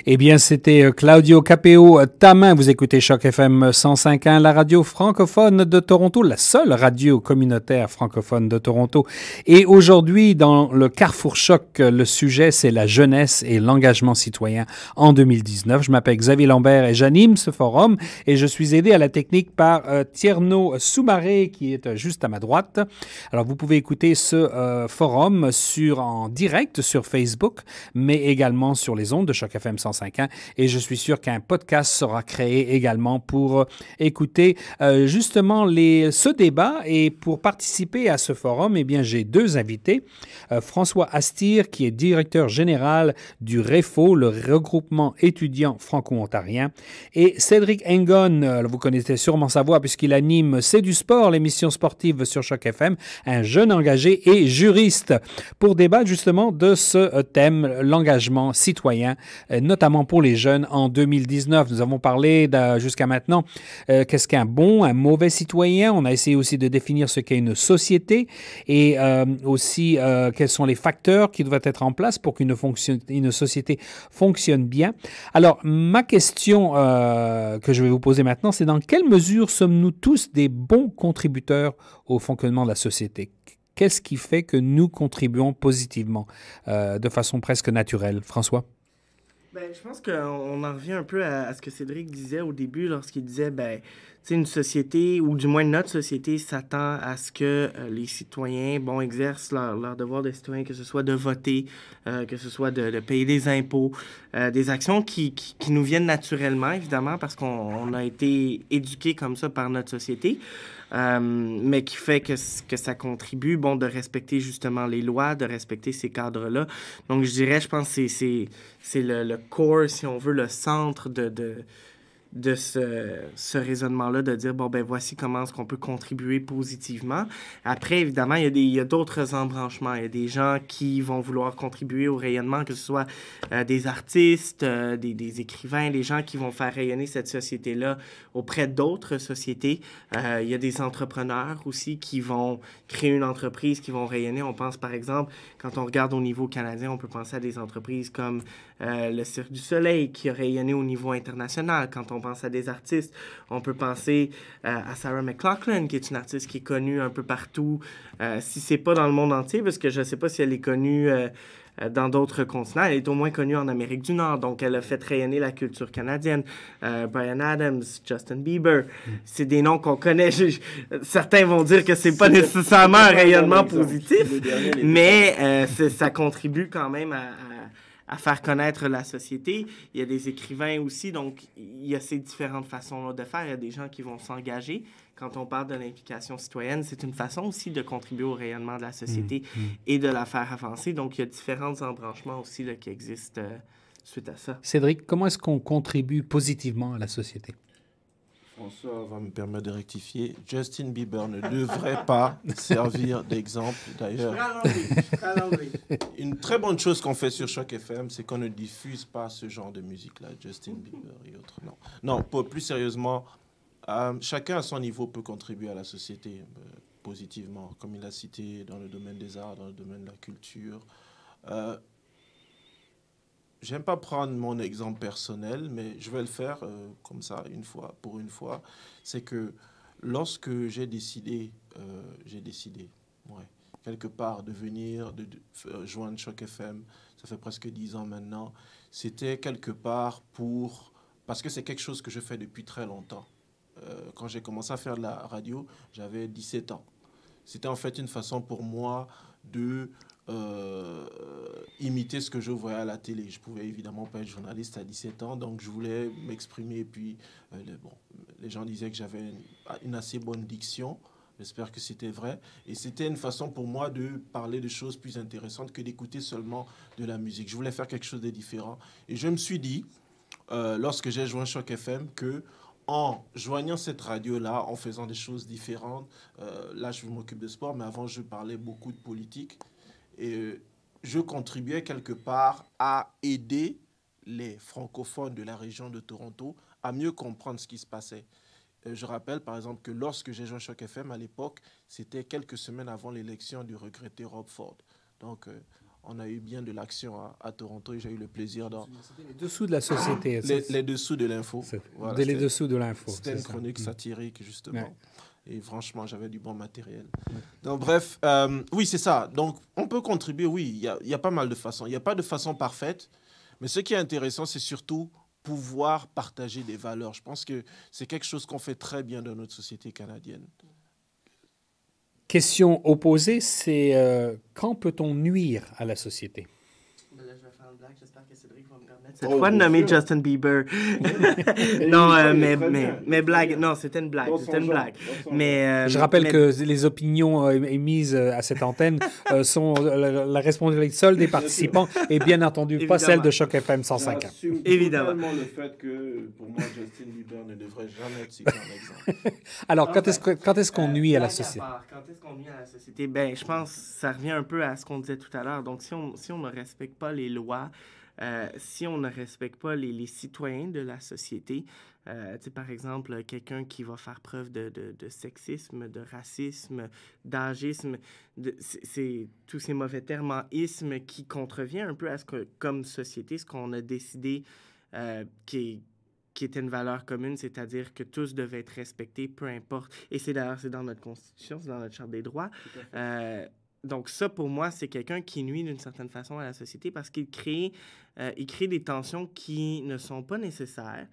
Eh bien, c'était euh, Claudio Capeo euh, Tamin. Vous écoutez Choc FM 105.1, la radio francophone de Toronto, la seule radio communautaire francophone de Toronto. Et aujourd'hui, dans le Carrefour Choc, euh, le sujet, c'est la jeunesse et l'engagement citoyen en 2019. Je m'appelle Xavier Lambert et j'anime ce forum et je suis aidé à la technique par Thierno Tierno Soumaré qui est juste à ma droite. Alors, vous pouvez écouter ce forum sur, en direct sur Facebook, mais également sur les ondes de Choc FM 105 et je suis sûr qu'un podcast sera créé également pour euh, écouter euh, justement les, ce débat. Et pour participer à ce forum, eh bien, j'ai deux invités. Euh, François Astir, qui est directeur général du REFO, le regroupement étudiant franco-ontarien, et Cédric Engon, vous connaissez sûrement sa voix puisqu'il anime C'est du sport, l'émission sportive sur Choc FM, un jeune engagé et juriste, pour débattre justement de ce thème, l'engagement citoyen, notamment notamment pour les jeunes en 2019. Nous avons parlé jusqu'à maintenant euh, qu'est-ce qu'un bon, un mauvais citoyen. On a essayé aussi de définir ce qu'est une société et euh, aussi euh, quels sont les facteurs qui doivent être en place pour qu'une société fonctionne bien. Alors, ma question que je vais vous poser maintenant, c'est dans quelle mesure sommes-nous tous des bons contributeurs au fonctionnement de la société Qu'est-ce qui fait que nous contribuons positivement de façon presque naturelle François ben, je pense qu'on en revient un peu à, ce que Cédric disait au début lorsqu'il disait ben une société, ou du moins notre société, s'attend à ce que euh, les citoyens bon, exercent leur, leur, devoir de citoyen, que ce soit de voter, euh, que ce soit de, de payer des impôts, euh, des actions qui, qui, nous viennent naturellement, évidemment, parce qu'on a été éduqués comme ça par notre société. mais qui fait que, que ça contribue, bon, de respecter justement les lois, de respecter ces cadres-là. Donc, je dirais, je pense que c'est le, le core, si on veut, le centre de, de de ce, raisonnement-là, de dire, bon, ben voici comment est-ce qu'on peut contribuer positivement. Après, évidemment, il y a d'autres embranchements. Il y a des gens qui vont vouloir contribuer au rayonnement, que ce soit euh, des artistes, euh, des, des, écrivains, des gens qui vont faire rayonner cette société-là auprès d'autres sociétés. Euh, il y a des entrepreneurs aussi qui vont créer une entreprise, qui vont rayonner. On pense, par exemple, quand on regarde au niveau canadien, on peut penser à des entreprises comme le Cirque du Soleil, qui a rayonné au niveau international. Quand on pense à des artistes. On peut penser euh, à Sarah McLachlan, qui est une artiste qui est connue un peu partout, euh, si c'est pas dans le monde entier, parce que je ne sais pas si elle est connue euh, dans d'autres continents. Elle est au moins connue en Amérique du Nord, donc elle a fait rayonner la culture canadienne. Brian Adams, Justin Bieber, hmm. c'est des noms qu'on connaît. certains vont dire que c'est pas nécessairement un rayonnement positif, mais ça contribue quand même à à faire connaître la société. Il y a des écrivains aussi, donc il y a ces différentes façons là de faire. Il y a des gens qui vont s'engager. Quand on parle de l'implication citoyenne, c'est une façon aussi de contribuer au rayonnement de la société mm, mm. et de la faire avancer. Donc il y a différents embranchements aussi qui existent euh, suite à ça. Cédric, comment est-ce qu'on contribue positivement à la société? François va me permettre de rectifier. Justin Bieber ne devrait pas servir d'exemple, d'ailleurs. Une très bonne chose qu'on fait sur Choc FM, c'est qu'on ne diffuse pas ce genre de musique-là, Justin Bieber et autres. Non, non plus sérieusement, euh, chacun à son niveau peut contribuer à la société euh, positivement, comme il a cité dans le domaine des arts, dans le domaine de la culture. Euh, j'aime pas prendre mon exemple personnel, mais je vais le faire euh, comme ça, une fois, pour une fois. C'est que lorsque j'ai décidé, euh, j'ai décidé, ouais, quelque part, de venir, de, euh, joindre Choc FM, ça fait presque dix ans maintenant, c'était quelque part pour. Parce que c'est quelque chose que je fais depuis très longtemps. quand j'ai commencé à faire de la radio, j'avais 17 ans. C'était en fait une façon pour moi de euh, imiter ce que je voyais à la télé. Je pouvais évidemment pas être journaliste à 17 ans, donc je voulais m'exprimer. puis, euh, les, bon, les gens disaient que j'avais une, assez bonne diction. J'espère que c'était vrai. Et c'était une façon pour moi de parler de choses plus intéressantes que d'écouter seulement de la musique. Je voulais faire quelque chose de différent. Et je me suis dit, euh, lorsque j'ai joint Choc FM, que en joignant cette radio-là, en faisant des choses différentes, euh, là je m'occupe de sport, mais avant je parlais beaucoup de politique, et je contribuais quelque part à aider les francophones de la région de Toronto à mieux comprendre ce qui se passait. Euh, je rappelle par exemple que lorsque j'ai joint Choc FM à l'époque, c'était quelques semaines avant l'élection du regretté Rob Ford. Donc euh, on a eu bien de l'action à, Toronto et j'ai eu le plaisir d'en. Les dessous de la société. Ah, les, dessous de l'info. Voilà, les dessous de l'info. C'était une chronique mm. satirique, justement. Et franchement, j'avais du bon matériel. Donc, bref, euh, oui, c'est ça. Donc, on peut contribuer, oui, il y a, y a, pas mal de façons. Il n'y a pas de façon parfaite. Mais ce qui est intéressant, c'est surtout pouvoir partager des valeurs. Je pense que c'est quelque chose qu'on fait très bien dans notre société canadienne. Question opposée, c'est euh, quand peut-on nuire à la société blague. J'espère que Cédric va me permettre cette fois de nommer oh, Justin Bieber. non, euh, mais, mais, mais, blague. Non, c'était une blague. C'était une blague. Mais, euh, Je rappelle que les opinions euh, émises à cette antenne sont la, responsabilité seule des participants et bien entendu pas celle de Choc FM 105. Évidemment. le fait que pour moi, Justin Bieber ne devrait jamais être cité en exemple. Alors, quand est-ce qu'on nuit à la société? quand est-ce qu'on nuit à la société? Ben, je pense que ça revient un peu à ce qu'on disait tout à l'heure. Donc, si on si ne respecte pas les lois, euh, si on ne respecte pas les, citoyens de la société, euh, par exemple, euh, quelqu'un qui va faire preuve de, sexisme, de racisme, d'agisme, c'est tous ces mauvais termes en isme qui contrevient un peu à ce que, comme société, ce qu'on a décidé euh, qui est qui était une valeur commune, c'est-à-dire que tous devaient être respectés, peu importe. Et c'est d'ailleurs, c'est dans notre Constitution, c'est dans notre Charte des droits. Euh, donc ça, pour moi, c'est quelqu'un qui nuit d'une certaine façon à la société parce qu'il crée, euh, crée des tensions qui ne sont pas nécessaires.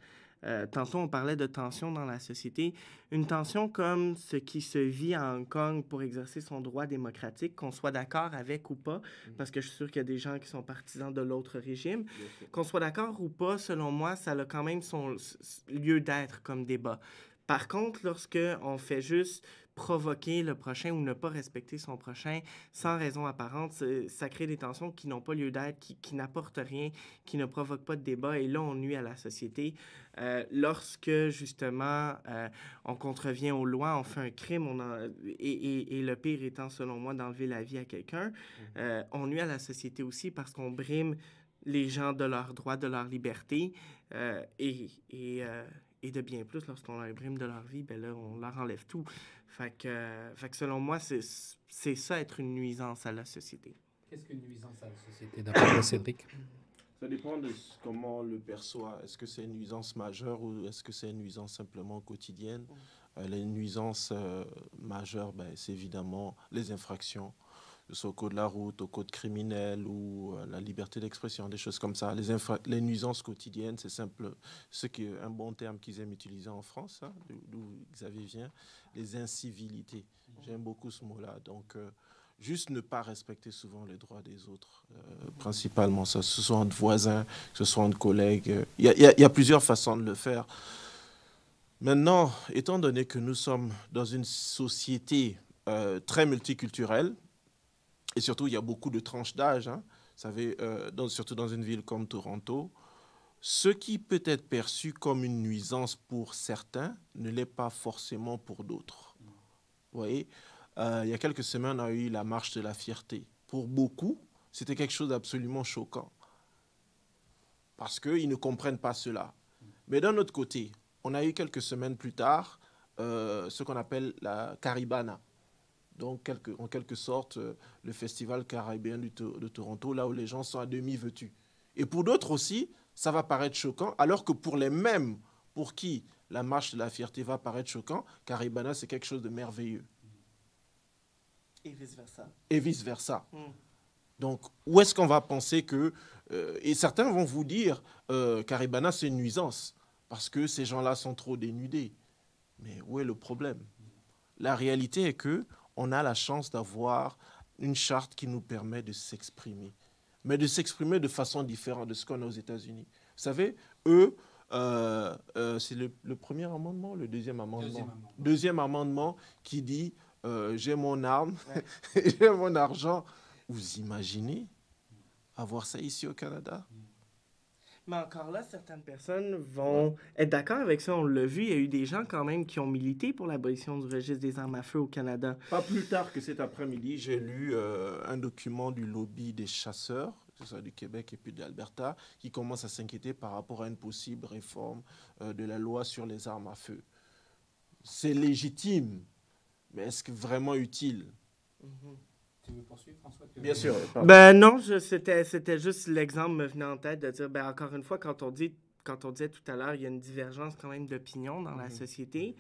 Euh, tantôt, on parlait de tension dans la société. Une tension comme ce qui se vit à Hong Kong pour exercer son droit démocratique, qu'on soit d'accord avec ou pas, mmh. parce que je suis sûr qu'il y a des gens qui sont partisans de l'autre régime. Qu'on soit d'accord ou pas, selon moi, ça a quand même son lieu d'être comme débat. Par contre, lorsque on fait juste provoquer le prochain ou ne pas respecter son prochain sans raison apparente, ça crée des tensions qui n'ont pas lieu d'être, qui, qui n'apportent rien, qui ne provoquent pas de débat et là, on nuit à la société. Euh, lorsque, justement, euh, on contrevient aux lois, on fait un crime, et, et, le pire étant, selon moi, d'enlever la vie à quelqu'un, mm-hmm. euh, on nuit à la société aussi parce qu'on brime les gens de leurs droits, de leur liberté et, et et de bien plus lorsqu'on leur brime de leur vie, ben là, on leur enlève tout. Fait que, euh, selon moi, c'est ça être une nuisance à la société. Qu'est-ce qu'une nuisance à la société, d'après Cédric Ça dépend de comment on le perçoit. Est-ce que c'est une nuisance majeure ou est-ce que c'est une nuisance simplement quotidienne euh, Les nuisances euh, majeures, ben, c'est évidemment les infractions que ce soit au code de la route, au code criminel ou euh, la liberté d'expression, des choses comme ça. Les, nuisances quotidiennes, c'est simple, ce qui est un bon terme qu'ils aiment utiliser en France, hein, d'où Xavier vient, les incivilités. J'aime beaucoup ce mot-là. Donc, euh, juste ne pas respecter souvent les droits des autres, euh, principalement, ça, que ce soit entre voisins, que ce soit entre collègues. Il y, a plusieurs façons de le faire. Maintenant, étant donné que nous sommes dans une société très multiculturelle, et surtout, il y a beaucoup de tranches d'âge, hein, euh, savez, surtout dans une ville comme Toronto. Ce qui peut être perçu comme une nuisance pour certains ne l'est pas forcément pour d'autres. Vous voyez, euh, il y a quelques semaines, on a eu la marche de la fierté. Pour beaucoup, c'était quelque chose d'absolument choquant. Parce qu'ils ne comprennent pas cela. Mais d'un autre côté, on a eu quelques semaines plus tard euh, ce qu'on appelle la caribana donc en quelque sorte euh, le festival caribéen de Toronto, là où les gens sont à demi vêtus. Et pour d'autres aussi, ça va paraître choquant, alors que pour les mêmes pour qui la marche de la fierté va paraître choquant, Caribana, c'est quelque chose de merveilleux. Et vice-versa. Et vice-versa. Mm. Donc, où est-ce qu'on va penser que... Euh, et certains vont vous dire, euh, Caribana, c'est une nuisance, parce que ces gens-là sont trop dénudés. Mais où est le problème La réalité est que on a la chance d'avoir une charte qui nous permet de s'exprimer, mais de s'exprimer de façon différente de ce qu'on a aux États-Unis. Vous savez, eux, euh, euh, c'est le, premier amendement, le deuxième amendement. Deuxième amendement, deuxième amendement qui dit euh, j'ai mon arme, j'ai mon argent. Vous imaginez avoir ça ici au Canada mm. Mais encore là, certaines personnes vont être d'accord avec ça. On l'a vu, il y a eu des gens quand même qui ont milité pour l'abolition du registre des armes à feu au Canada. Pas plus tard que cet après-midi, j'ai lu euh, un document du lobby des chasseurs, que ce soit du Québec et puis de l'Alberta, qui commence à s'inquiéter par rapport à une possible réforme euh, de la loi sur les armes à feu. C'est légitime, mais est-ce que vraiment utile mhm. François Bien sûr. Ben non, c'était juste l'exemple me venait en tête de dire, ben encore une fois, quand on dit quand on disait tout à l'heure, il y a une divergence quand même d'opinion dans la mhm. société.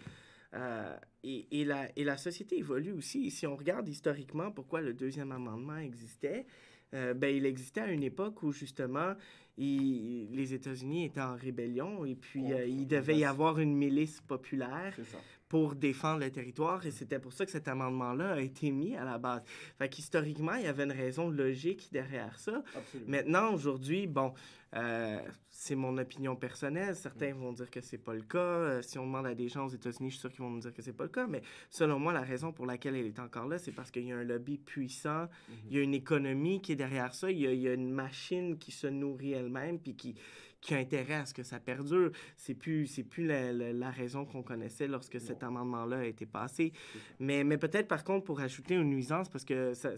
Euh, et, et, la, et la société évolue aussi. Si on regarde historiquement pourquoi le deuxième amendement existait, euh, ben, il existait à une époque où justement les États-Unis étaient en rébellion et puis euh, il devait y avoir une milice populaire pour défendre le territoire et c'était pour ça que cet amendement-là a été mis à la base. Fait qu'historiquement, il y avait une raison logique derrière ça. Absolument. Maintenant, aujourd'hui, bon, euh, c'est mon opinion personnelle. Certains mm. vont dire que c'est pas le cas. Euh, si on demande à des gens aux États-Unis, je suis sûr qu'ils vont nous dire que c'est pas le cas. Mais selon moi, la raison pour laquelle elle est encore là, c'est parce qu'il y a un lobby puissant, mm-hmm. il y a une économie qui est derrière ça, il y a, il y a une machine qui se nourrit elle-même puis qui qui a intérêt à ce que ça perdure. C'est plus, c'est plus la, raison qu'on connaissait lorsque cet amendement-là a été passé. Mais, mais peut-être, par contre, pour ajouter une nuisance, parce que ça,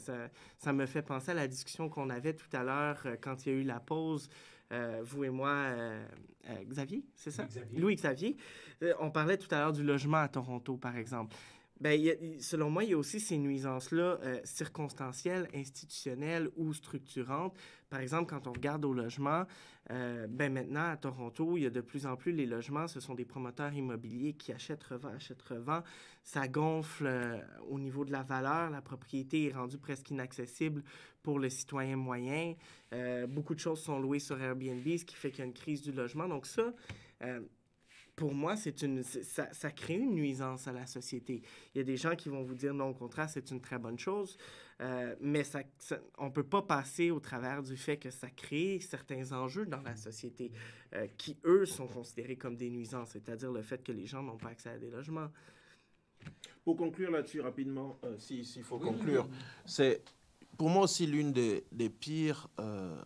ça, me fait penser à la discussion qu'on avait tout à l'heure euh, quand il y a eu la pause. Euh, vous et moi, euh, Xavier, c'est ça? Louis Xavier. on parlait tout à l'heure du logement à Toronto, par exemple. Bien, selon moi, il y a aussi ces nuisances-là euh, circonstancielles, institutionnelles ou structurantes. Par exemple, quand on regarde au logement, euh, ben maintenant à Toronto, il y a de plus en plus les logements, ce sont des promoteurs immobiliers qui achètent, revendent, achètent, revendent. Ça gonfle euh, au niveau de la valeur, la propriété est rendue presque inaccessible pour le citoyen moyen. beaucoup de choses sont louées sur Airbnb, ce qui fait qu'il y a une crise du logement. Donc ça, pour moi, c'est une, ça, crée une nuisance à la société. Il y a des gens qui vont vous dire non, au contraire, c'est une très bonne chose, euh, mais ça, on ne peut pas passer au travers du fait que ça crée certains enjeux dans la société euh, qui, eux, sont considérés comme des nuisances, c'est-à-dire le fait que les gens n'ont pas accès à des logements. Pour conclure là-dessus rapidement, euh, s'il faut conclure, c'est pour moi aussi l'une des pires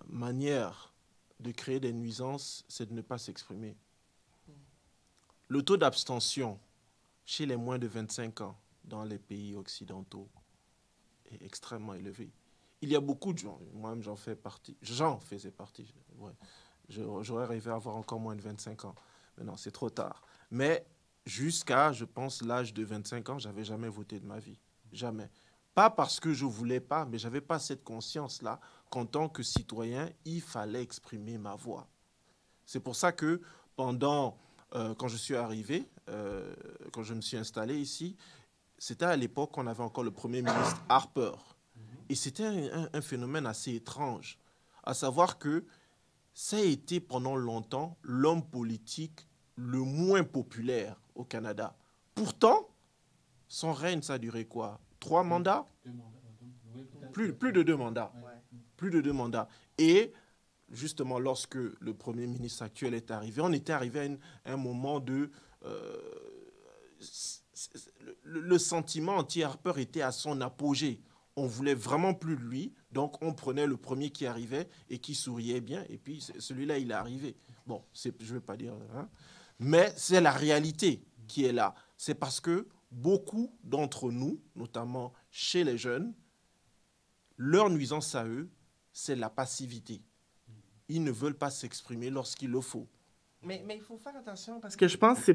manières de créer des nuisances, c'est de ne pas s'exprimer. Le taux d'abstention chez les moins de 25 ans dans les pays occidentaux est extrêmement élevé. Il y a beaucoup de gens, moi-même j'en fais partie, j'en faisais partie, j'aurais rêvé d'avoir encore moins de 25 ans. mais non, c'est trop tard. Mais jusqu'à, je pense, l'âge de 25 ans, j'avais jamais voté de ma vie. Jamais. Pas parce que je voulais pas, mais j'avais pas cette conscience-là qu'en tant que citoyen, il fallait exprimer ma voix. C'est pour ça que pendant euh, quand je suis arrivé, euh, quand je me suis installé ici, c'était à l'époque qu'on avait encore le Premier ministre Harper. Et c'était un, phénomène assez étrange, à savoir que ça a été pendant longtemps l'homme politique le moins populaire au Canada. Pourtant, son règne, ça a duré quoi Trois mandats plus, plus de deux mandats. Plus de deux mandats. Et justement, lorsque le Premier ministre actuel est arrivé, on était arrivé à, un moment de... Euh, le, sentiment anti-Harper était à son apogée. On voulait vraiment plus de lui, donc on prenait le premier qui arrivait et qui souriait bien, et puis celui-là, il est arrivé. Bon, je ne vais pas dire... Hein, mais c'est la réalité qui est là. C'est parce que beaucoup d'entre nous, notamment chez les jeunes, leur nuisance à eux, c'est la passivité ils ne veulent pas s'exprimer lorsqu'il le faut. Mais, il faut faire attention parce que je pense que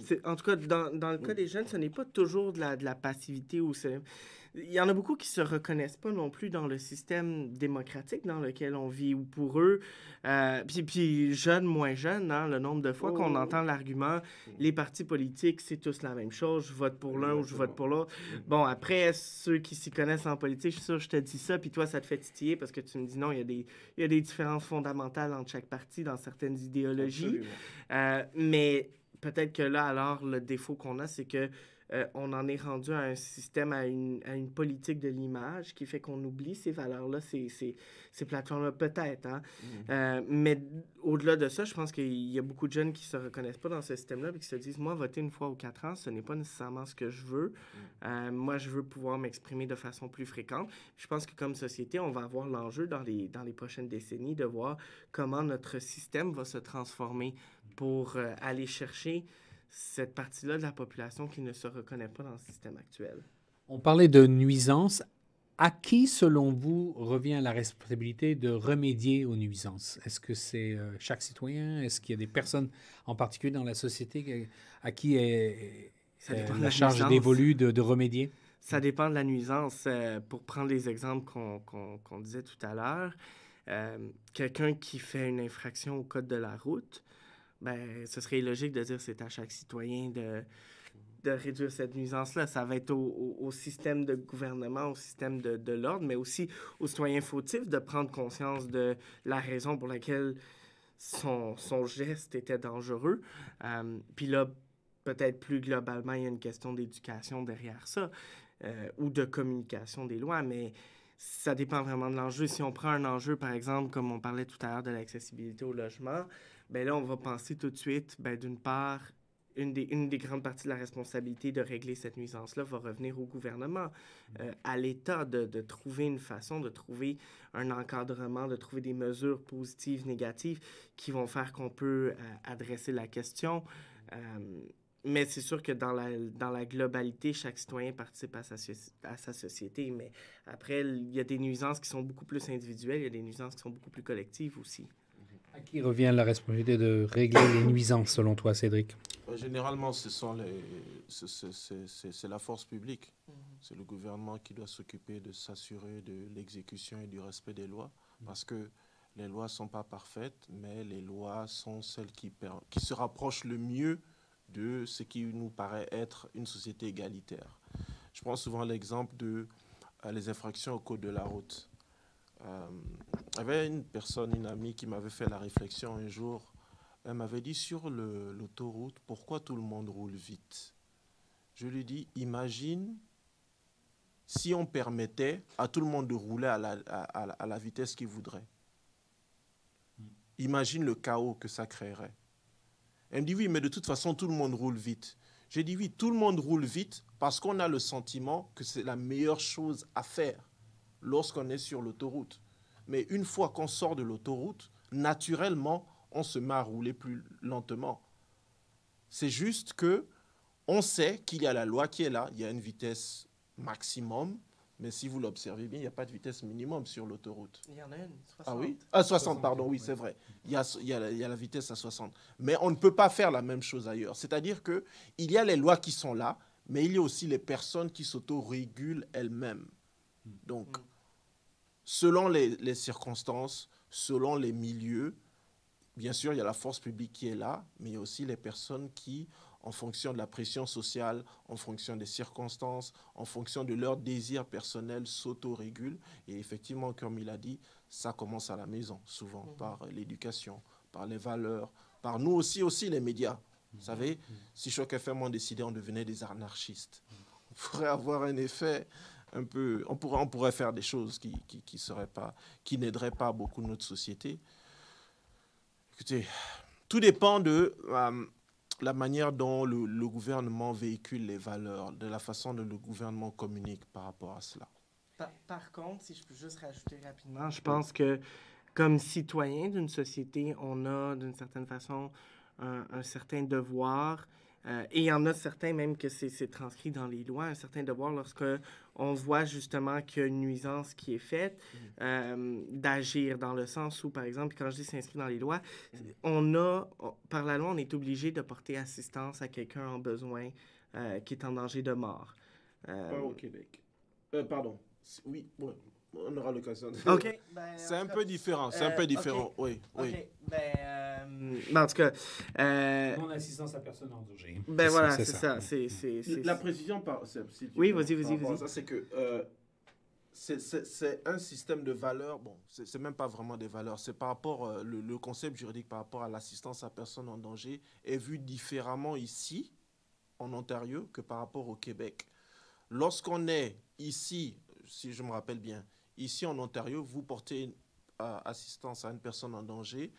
c'est en tout cas, dans, le cas des jeunes, ce n'est pas toujours de la, de la passivité ou c'est il y en a beaucoup qui se reconnaissent pas non plus dans le système démocratique dans lequel on vit, ou pour eux, euh, puis, puis jeunes, moins jeunes, hein, le nombre de fois oh. qu'on entend l'argument, mm. les partis politiques, c'est tous la même chose, je vote pour l'un ou je vote pour l'autre. Mm. Bon, après, ceux qui s'y connaissent en politique, je suis sûr, je te dis ça, puis toi, ça te fait titiller parce que tu me dis non, il y a des, il y a des différences fondamentales entre chaque parti dans certaines idéologies. Euh, mais peut-être que là, alors, le défaut qu'on a, c'est que euh, on en est rendu à un système, à une, politique de l'image qui fait qu'on oublie ces valeurs-là, ces, plateformes-là, peut-être. Hein. Mm-hmm. Euh, mais au-delà de ça, je pense qu'il y a beaucoup de jeunes qui se reconnaissent pas dans ce système-là et qui se disent Moi, voter une fois ou quatre ans, ce n'est pas nécessairement ce que je veux. Mm. Euh, moi, je veux pouvoir m'exprimer de façon plus fréquente. Je pense que comme société, on va avoir l'enjeu dans les, dans les prochaines décennies de voir comment notre système va se transformer pour aller chercher cette partie-là de la population qui ne se reconnaît pas dans le système actuel. On parlait de nuisances. À qui, selon vous, revient la responsabilité de remédier aux nuisances Est-ce que c'est euh, chaque citoyen Est-ce qu'il y a des personnes en particulier dans la société à qui est, la, charge dévolue de, remédier ça dépend de la nuisance. Euh, pour prendre les exemples qu'on disait tout à l'heure, euh, quelqu'un qui fait une infraction au code de la route, ben, ce serait logique de dire c'est à chaque citoyen de, de réduire cette nuisance-là. Ça va être au, au, système de gouvernement, au système de, de l'ordre, mais aussi aux citoyens fautifs de prendre conscience de la raison pour laquelle son, son geste était dangereux. Euh, puis là, peut-être plus globalement, il y a une question d'éducation derrière ça, euh, ou de communication des lois, mais ça dépend vraiment de l'enjeu. Si on prend un enjeu, par exemple, comme on parlait tout à l'heure de l'accessibilité au logement, ben là, on va penser tout de suite, ben, d'une part, une des, grandes parties de la responsabilité de régler cette nuisance-là va revenir au gouvernement, euh, à l'État de, trouver une façon, de trouver un encadrement, de trouver des mesures positives, négatives qui vont faire qu'on peut euh, adresser la question. Euh, mais c'est sûr que dans la, globalité, chaque citoyen participe à à sa société. Mais après, il y a des nuisances qui sont beaucoup plus individuelles, il y a des nuisances qui sont beaucoup plus collectives aussi. À qui revient la responsabilité de régler les nuisances, selon toi, Cédric euh, Généralement, ce c'est la force publique. Mhm. C'est le gouvernement qui doit s'occuper de s'assurer de l'exécution et du respect des lois, mhm. parce que les lois ne sont pas parfaites, mais les lois sont celles qui, qui se rapprochent le mieux de ce qui nous paraît être une société égalitaire. Je prends souvent l'exemple de euh, les infractions au code de la route. Euh, avait une personne, une amie qui m'avait fait la réflexion un jour. Elle m'avait dit sur l'autoroute, pourquoi tout le monde roule vite Je lui dis, imagine si on permettait à tout le monde de rouler à la, à la vitesse qu'il voudrait. Imagine le chaos que ça créerait. Elle me dit, oui, mais de toute façon, tout le monde roule vite. J'ai dit, oui, tout le monde roule vite parce qu'on a le sentiment que c'est la meilleure chose à faire lorsqu'on est sur l'autoroute. Mais une fois qu'on sort de l'autoroute, naturellement, on se met à rouler plus lentement. C'est juste que on sait qu'il y a la loi qui est là, il y a une vitesse maximum, mais si vous l'observez bien, il n'y a pas de vitesse minimum sur l'autoroute. Il y en a une, 60. Ah oui à ah, 60, pardon, oui, c'est vrai. Il y, a, la, vitesse à 60. Mais on ne peut pas faire la même chose ailleurs. C'est-à-dire que il y a les lois qui sont là, mais il y a aussi les personnes qui s'autorégulent elles-mêmes. Donc, mm selon les, circonstances, selon les milieux, bien sûr, il y a la force publique qui est là, mais il y a aussi les personnes qui, en fonction de la pression sociale, en fonction des circonstances, en fonction de leur désir personnel, s'autorégulent. Et effectivement, comme il a dit, ça commence à la maison, souvent, mhm. par l'éducation, par les valeurs, par nous aussi, aussi les médias. Vous mhm. savez, mhm. si Choc FM on décidait, on devenait des anarchistes. On pourrait avoir un effet on pourrait, on pourrait faire des choses qui, qui, pas, qui n'aideraient pas beaucoup notre société. Écoutez, tout dépend de euh, la manière dont le, gouvernement véhicule les valeurs, de la façon dont le gouvernement communique par rapport à cela. Par, contre, si je peux juste rajouter rapidement, je pense que comme citoyen d'une société, on a d'une certaine façon un certain devoir euh, et il y en a certains même que c'est transcrit dans les lois, un certain devoir lorsque on voit justement qu'il y a une nuisance qui est faite, mm-hmm. euh, d'agir dans le sens où, par exemple, quand je dis s'inscrit dans les lois, on a, par la loi, on est obligé de porter assistance à quelqu'un en besoin euh, qui est en danger de mort. Pas au Québec. pardon. Oui, oui on aura l'occasion. De... OK. Ben, c'est un, peu différent. C'est un euh, peu différent. Oui. Ben, euh, en tout cas. Euh, assistance à personne danger. Ben voilà, c'est ça. La précision, par... oui, vas-y, ça, c'est que c'est un système de valeurs. Bon, c'est même pas vraiment des valeurs. C'est par rapport le, le, concept juridique par rapport à l'assistance à personne en danger est vu différemment ici en Ontario que par rapport au Québec. Lorsqu'on est ici, si je me rappelle bien, Ici en Ontario, vous portez euh, assistance à une personne en danger.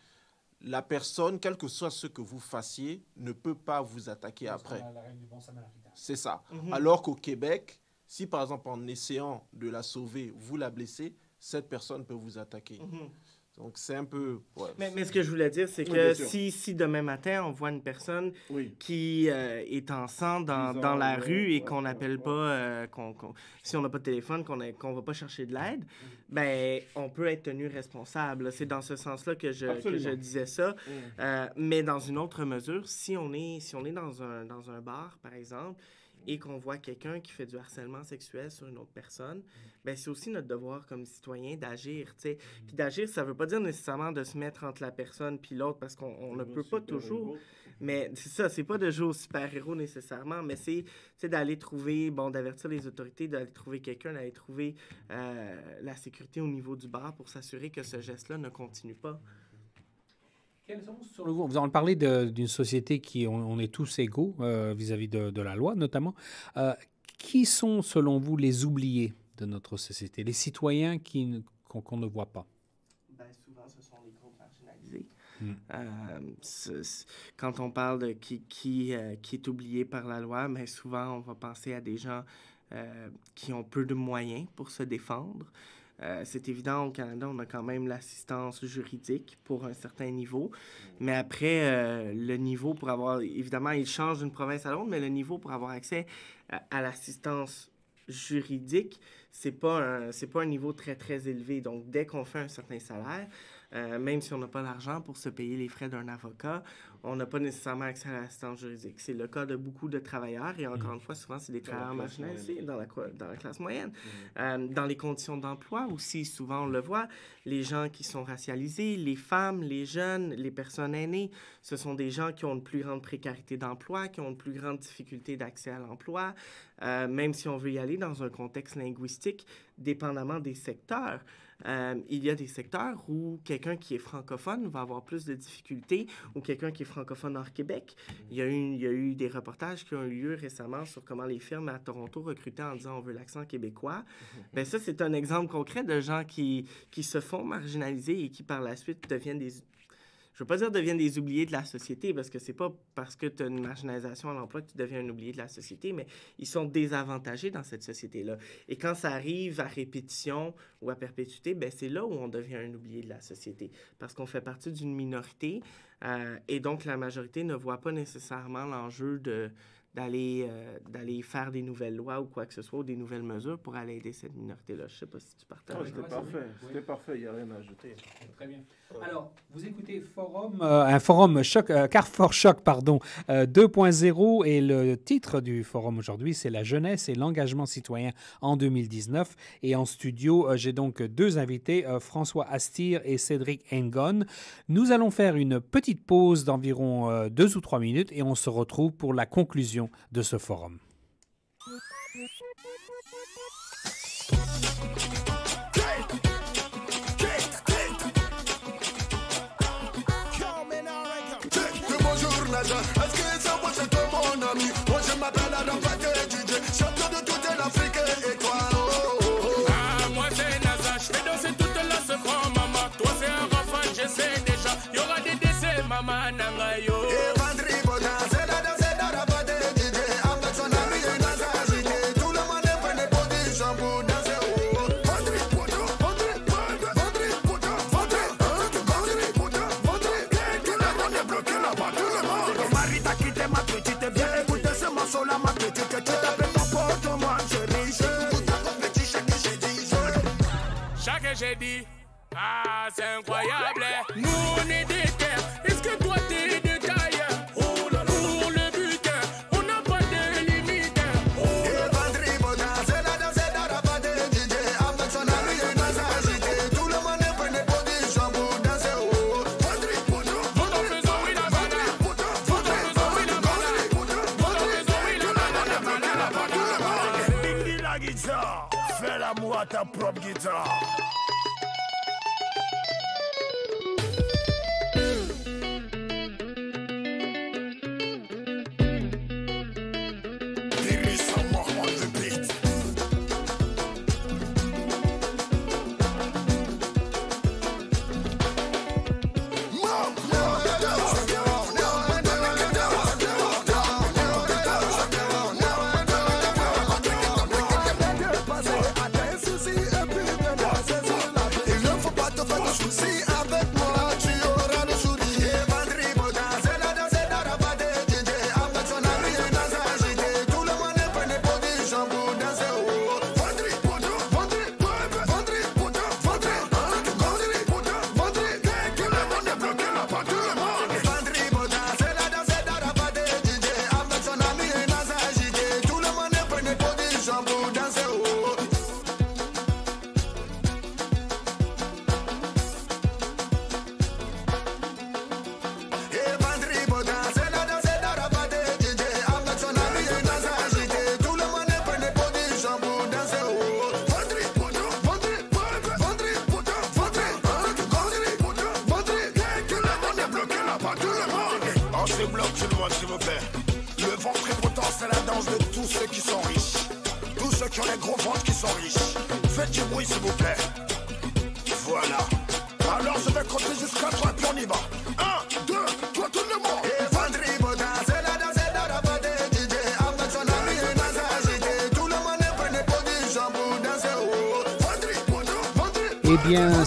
La personne, quel que soit ce que vous fassiez, ne peut pas vous attaquer après. C'est ça. Mhm. Alors qu'au Québec, si par exemple en essayant de la sauver, vous la blessez, cette personne peut vous attaquer. Mhm. Donc, c'est un peu. mais, mais, ce que je voulais dire, c'est que si, si, demain matin, on voit une personne qui euh, est en sang dans, dans la rue et qu'on n'appelle pas, euh, si on n'a pas de téléphone, qu'on ne va pas chercher de l'aide, mm. ben, on peut être tenu responsable. C'est dans ce sens-là que, je, je disais ça. Mm. Euh, mais dans une autre mesure, si on est, si on est dans, un, dans un bar, par exemple, et qu'on voit quelqu'un qui fait du harcèlement sexuel sur une autre personne, mm. ben c'est aussi notre devoir comme citoyen d'agir, tu sais. Mm. Puis d'agir, ça veut pas dire nécessairement de se mettre entre la personne puis l'autre parce qu'on ne peut pas toujours. Mais c'est ça, c'est pas de jouer au super-héros nécessairement, mais c'est d'aller trouver, bon, d'avertir les autorités, d'aller trouver quelqu'un, d'aller trouver euh, la sécurité au niveau du bar pour s'assurer que ce geste-là ne continue pas vous, en parlez d'une société qui, on, est tous égaux euh, vis-à-vis de, la loi notamment, euh, qui sont, selon vous, les oubliés de notre société, les citoyens qu'on ne voit pas ben, Souvent, ce sont les groupes marginalisés. Hmm. Euh, quand on parle de qui, qui, qui, est oublié par la loi, mais ben, souvent, on va penser à des gens qui ont peu de moyens pour se défendre. Euh, c'est évident, au Canada, on a quand même l'assistance juridique pour un certain niveau. Mais après, euh, le niveau pour avoir, évidemment, il change d'une province à l'autre, mais le niveau pour avoir accès à, l'assistance juridique, c'est pas c'est pas un niveau très très élevé. Donc dès qu'on fait un certain salaire, euh, même si on n'a pas l'argent pour se payer les frais d'un avocat, on n'a pas nécessairement accès à l'assistance juridique. C'est le cas de beaucoup de travailleurs et encore mm. une fois, souvent, c'est des travailleurs marginalisés dans la, dans la classe moyenne. Mm. Euh, dans les conditions d'emploi aussi, souvent, on le voit, les gens qui sont racialisés, les femmes, les jeunes, les personnes aînées, ce sont des gens qui ont une plus grande précarité d'emploi, qui ont une plus grande difficulté d'accès à l'emploi, euh, même si on veut y aller dans un contexte linguistique, dépendamment des secteurs. Euh, il y a des secteurs où quelqu'un qui est francophone va avoir plus de difficultés ou quelqu'un qui est francophone hors Québec. Il y, a eu, des reportages qui ont eu lieu récemment sur comment les firmes à Toronto recrutaient en disant on veut l'accent québécois. mais ben, ça, c'est un exemple concret de gens qui, qui se font marginaliser et qui par la suite deviennent des je veux pas dire deviennent des oubliés de la société, parce que c'est pas parce que tu as une marginalisation à l'emploi que tu deviens un oublié de la société, mais ils sont désavantagés dans cette société-là. Et quand ça arrive à répétition ou à perpétuité, ben c'est là où on devient un oublié de la société, parce qu'on fait partie d'une minorité, euh, et donc la majorité ne voit pas nécessairement l'enjeu de d'aller euh, d'aller faire des nouvelles lois ou quoi que ce soit, ou des nouvelles mesures pour aller aider cette minorité-là. Je ne sais pas si tu partages. Ah, c'était parfait. C'était parfait. Il n'y a rien à ajouter. Très bien. Alors, vous écoutez Forum, euh, un forum choc, euh, Carrefour Choc, pardon, 2.0 et le titre du forum aujourd'hui, c'est la jeunesse et l'engagement citoyen en 2019. Et en studio, j'ai donc deux invités, François Astir et Cédric Engon. Nous allons faire une petite pause d'environ deux ou trois minutes et on se retrouve pour la conclusion de ce forum.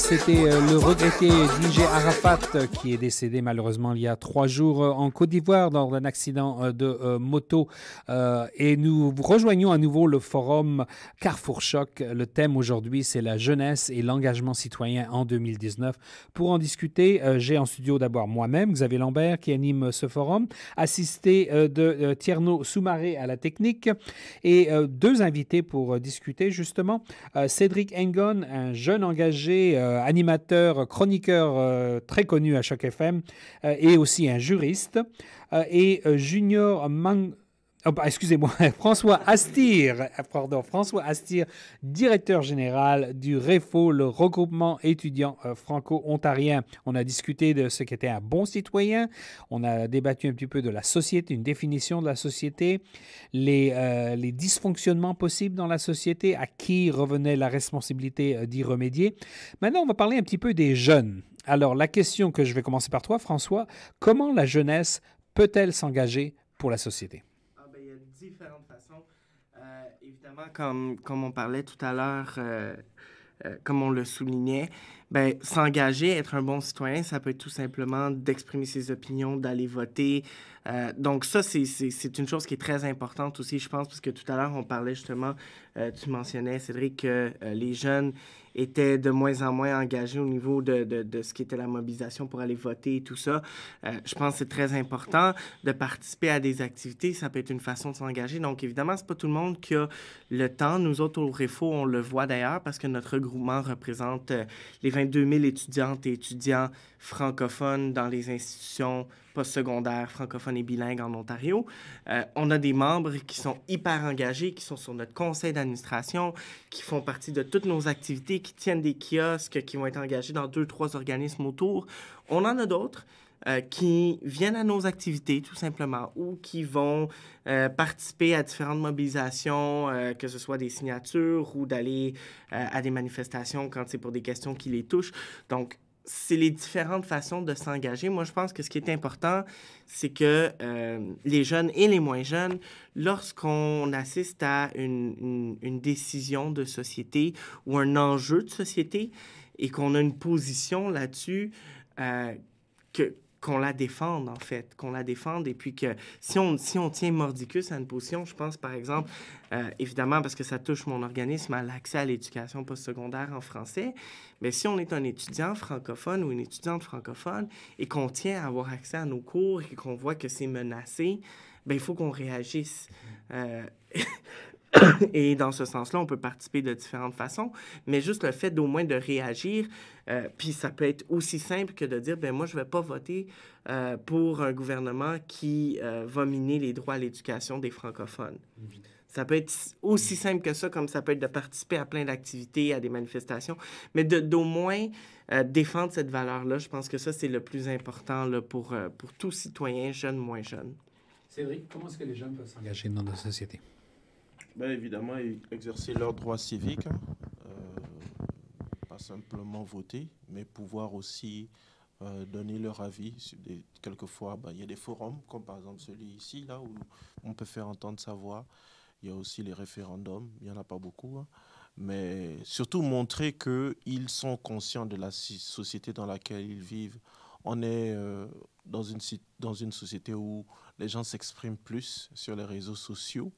c'était euh, le regretté DJ Arafat euh, qui est décédé malheureusement il y a trois jours euh, en Côte d'Ivoire dans un accident de moto. Et nous rejoignons à nouveau le forum Carrefour Choc. Le thème aujourd'hui, c'est la jeunesse et l'engagement citoyen en 2019. Pour en discuter, j'ai en studio d'abord moi-même, Xavier Lambert, qui anime ce forum, assisté de Tierno Soumaré à la technique et deux invités pour discuter justement. Cédric Engon, un jeune engagé euh, animateur, chroniqueur euh, très connu à chaque FM euh, et aussi un juriste. et Junior Mang ah bah, excusez-moi, François Astir, François Astir, directeur général du REFO, le regroupement étudiant euh, franco-ontarien. On a discuté de ce qu'était un bon citoyen, on a débattu un petit peu de la société, une définition de la société, les euh, dysfonctionnements possibles dans la société, à qui revenait la responsabilité euh, d'y remédier. Maintenant, on va parler un petit peu des jeunes. Alors, la question que je vais commencer par toi, François, comment la jeunesse peut-elle s'engager pour la société? Comme, comme on parlait tout à l'heure, euh, euh, comme on le soulignait, ben, s'engager, être un bon citoyen, ça peut être tout simplement d'exprimer ses opinions, d'aller voter. Euh, donc ça, c'est une chose qui est très importante aussi, je pense, parce que tout à l'heure, on parlait justement, euh, tu mentionnais, Cédric, que euh, les jeunes étaient de moins en moins engagés au niveau de, de, de ce qui était la mobilisation pour aller voter et tout ça. je pense que c'est très important de participer à des activités, ça peut être une façon de s'engager. Donc évidemment, c'est pas tout le monde qui a le temps. Nous autres, au REFO, on le voit d'ailleurs, parce que notre regroupement représente les 22 000 étudiantes et étudiants francophones dans les institutions postsecondaires francophones et bilingues en Ontario. Euh, on a des membres qui sont hyper engagés, qui sont sur notre conseil d'administration, qui font partie de toutes nos activités, qui tiennent des kiosques, qui vont être engagés dans deux, trois organismes autour. On en a d'autres euh, qui viennent à nos activités, tout simplement, ou qui vont euh, participer à différentes mobilisations, euh, que ce soit des signatures ou d'aller à des manifestations quand c'est pour des questions qui les touchent. Donc, c'est les différentes façons de s'engager. Moi, je pense que ce qui est important, c'est que les jeunes et les moins jeunes, lorsqu'on assiste à une, décision de société ou un enjeu de société et qu'on a une position là-dessus, que, qu'on la défende, en fait, qu'on la défende. Et puis que si on, si on tient Mordicus à une position, je pense, par exemple, euh, évidemment, parce que ça touche mon organisme à l'accès à l'éducation postsecondaire en français, mais si on est un étudiant francophone ou une étudiante francophone et qu'on tient à avoir accès à nos cours et qu'on voit que c'est menacé, bien, il faut qu'on réagisse. Euh, Et dans ce sens-là, on peut participer de différentes façons, mais juste le fait d'au moins de réagir, euh, puis ça peut être aussi simple que de dire, ben moi, je ne vais pas voter euh, pour un gouvernement qui euh, va miner les droits à l'éducation des francophones. Ça peut être aussi simple que ça, comme ça peut être de participer à plein d'activités, à des manifestations, mais d'au moins euh, défendre cette valeur-là. Je pense que ça, c'est le plus important là, pour, pour tout citoyen, jeune, moins jeune. Cédric, comment est-ce que les jeunes peuvent s'engager dans la société? ben évidemment, exercer leurs droits civiques, euh, pas simplement voter, mais pouvoir aussi euh, donner leur avis. quelquefois, ben, il y a des forums, comme par exemple celui ici, là, où on peut faire entendre sa voix. Il y a aussi les référendums, il n'y en a pas beaucoup. Hein. Mais surtout montrer qu'ils sont conscients de la société dans laquelle ils vivent. On est euh, dans, une, dans une société où les gens s'expriment plus sur les réseaux sociaux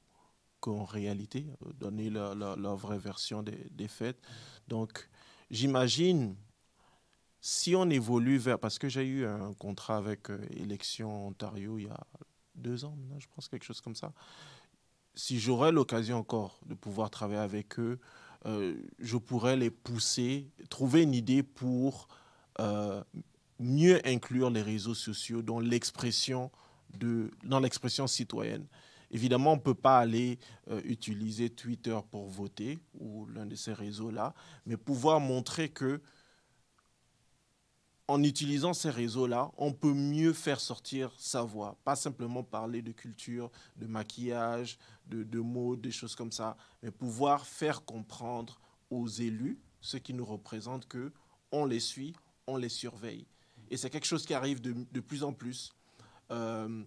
qu'en réalité, euh, donner la, vraie version des, faits. Donc, j'imagine, si on évolue vers... Parce que j'ai eu un contrat avec euh, Élections Ontario il y a deux ans, je pense, quelque chose comme ça. Si j'aurais l'occasion encore de pouvoir travailler avec eux, euh, je pourrais les pousser, trouver une idée pour mieux inclure les réseaux sociaux dans l'expression de dans l'expression citoyenne. Évidemment, on ne peut pas aller euh, utiliser Twitter pour voter ou l'un de ces réseaux-là, mais pouvoir montrer que en utilisant ces réseaux-là, on peut mieux faire sortir sa voix. Pas simplement parler de culture, de maquillage, de, de des choses comme ça, mais pouvoir faire comprendre aux élus ce qui nous représente que on les suit, on les surveille. Et c'est quelque chose qui arrive de, plus en plus. Euh,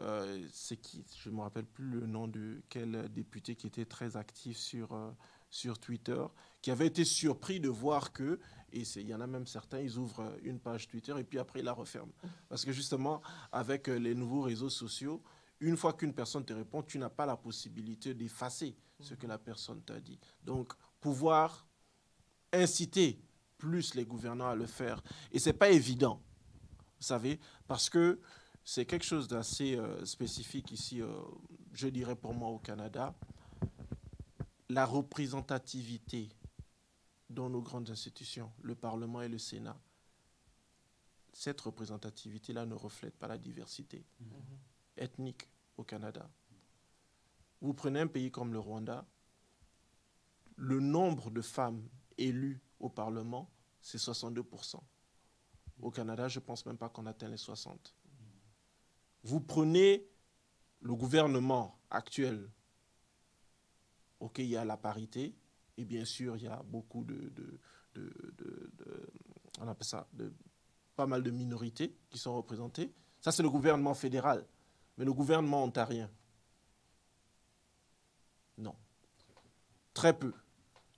euh, c'est qui, je me rappelle plus le nom de quel député qui était très actif sur, euh, sur Twitter, qui avait été surpris de voir que, et il y en a même certains, ils ouvrent euh, une page Twitter et puis après ils la referment. Parce que justement, avec les nouveaux réseaux sociaux, une fois qu'une personne te répond, tu n'as pas la possibilité d'effacer ce que la personne t'a dit. Donc, pouvoir inciter plus les gouvernants à le faire. Et c'est pas évident, vous savez, parce que c'est quelque chose d'assez euh, spécifique ici, euh, je dirais pour moi au Canada. La représentativité dans nos grandes institutions, le Parlement et le Sénat, cette représentativité-là ne reflète pas la diversité mhm. ethnique au Canada. Vous prenez un pays comme le Rwanda, le nombre de femmes élues au Parlement, c'est 62%. Au Canada, je ne pense même pas qu'on atteint les 60. Vous prenez le gouvernement actuel. OK, il y a la parité. Et bien sûr, il y a beaucoup de... on appelle ça pas mal de minorités qui sont représentées. Ça, c'est le gouvernement fédéral. Mais le gouvernement ontarien, non. Très peu.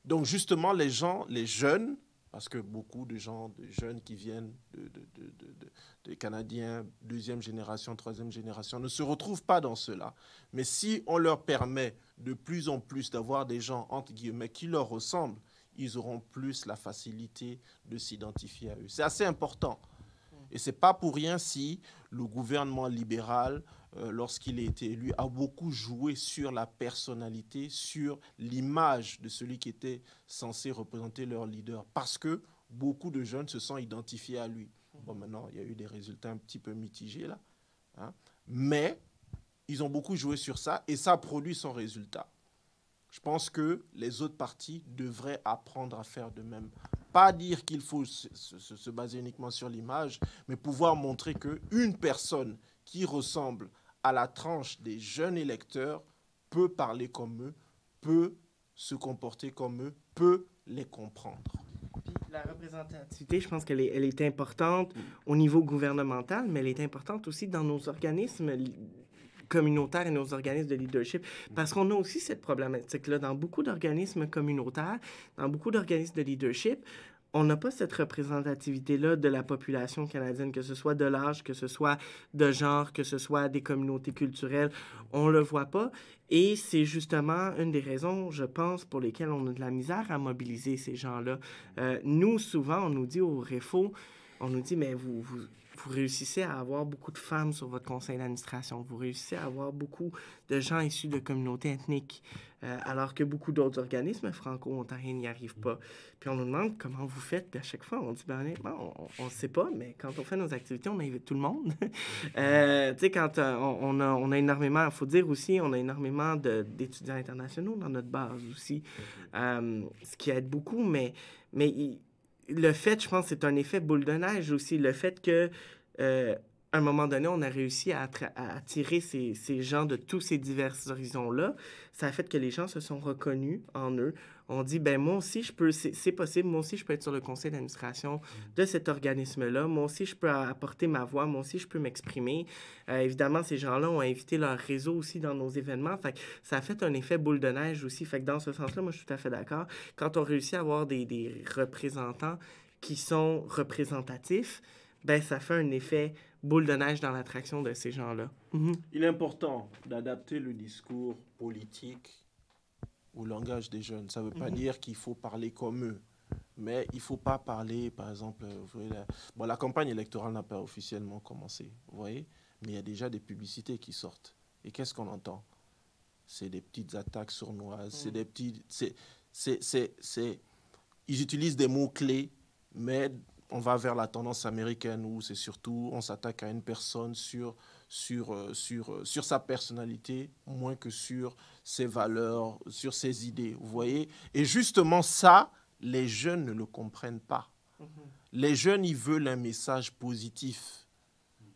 Donc justement, les gens, les jeunes, parce que beaucoup de gens, de jeunes qui viennent, de, Canadiens, deuxième génération, troisième génération, ne se retrouvent pas dans cela. Mais si on leur permet de plus en plus d'avoir des gens, entre guillemets, qui leur ressemblent, ils auront plus la facilité de s'identifier à eux. C'est assez important. Et ce n'est pas pour rien si le gouvernement libéral, euh, lorsqu'il a été élu, a beaucoup joué sur la personnalité, sur l'image de celui qui était censé représenter leur leader, parce que beaucoup de jeunes se sont identifiés à lui. Bon, maintenant, il y a eu des résultats un petit peu mitigés là, hein. mais ils ont beaucoup joué sur ça et ça a produit son résultat. Je pense que les autres partis devraient apprendre à faire de même. Pas dire qu'il faut se, se, baser uniquement sur l'image, mais pouvoir montrer qu'une personne qui ressemble à la tranche des jeunes électeurs peut parler comme eux, peut se comporter comme eux, peut les comprendre. la représentativité, je pense qu'elle est, importante au niveau gouvernemental, mais elle est importante aussi dans nos organismes communautaires et nos organismes de leadership, parce qu'on a aussi cette problématique-là dans beaucoup d'organismes communautaires, dans beaucoup d'organismes de leadership on n'a pas cette représentativité-là de la population canadienne, que ce soit de l'âge, que ce soit de genre, que ce soit des communautés culturelles. On le voit pas. Et c'est justement une des raisons, je pense, pour lesquelles on a de la misère à mobiliser ces gens-là. Euh, nous, souvent, on nous dit au REFO, on nous dit, mais vous, vous réussissez à avoir beaucoup de femmes sur votre conseil d'administration, vous réussissez à avoir beaucoup de gens issus de communautés ethniques, euh, alors que beaucoup d'autres organismes franco-ontariens n'y arrivent pas. Puis on nous demande comment vous faites, puis à chaque fois, on dit, ben on ne sait pas, mais quand on fait nos activités, on invite tout le monde. Euh, tu sais, quand euh, on, a, énormément, il faut dire aussi, on a énormément d'étudiants internationaux dans notre base aussi, mm-hmm. ce qui aide beaucoup, mais... mais le fait, je pense, c'est un effet boule de neige aussi. Le fait que, euh, un moment donné, on a réussi à, attirer ces, gens de tous ces divers horizons-là, ça a fait que les gens se sont reconnus en eux, on dit, ben moi aussi, je peux, c'est possible, moi aussi, je peux être sur le conseil d'administration de cet organisme-là, moi aussi, je peux apporter ma voix, moi aussi, je peux m'exprimer. Euh, évidemment, ces gens-là ont invité leur réseau aussi dans nos événements, fait ça fait un effet boule de neige aussi, fait que dans ce sens-là, moi, je suis tout à fait d'accord. Quand on réussit à avoir des, représentants qui sont représentatifs, ben ça fait un effet boule de neige dans l'attraction de ces gens-là. Mm-hmm. Il est important d'adapter le discours politique au langage des jeunes. Ça ne veut pas mhm. dire qu'il faut parler comme eux. Mais il ne faut pas parler, par exemple, euh, la... Bon, la campagne électorale n'a pas officiellement commencé, vous voyez, mais il y a déjà des publicités qui sortent. Et qu'est-ce qu'on entend C'est des petites attaques sournoises, c'est des petits... C'est, Ils utilisent des mots-clés, mais on va vers la tendance américaine où c'est surtout on s'attaque à une personne sur, sur, euh, sur, euh, sur sa personnalité, moins que sur ses valeurs, sur ses idées. Vous voyez Et justement, ça, les jeunes ne le comprennent pas. Mm-hmm. Les jeunes, ils veulent un message positif.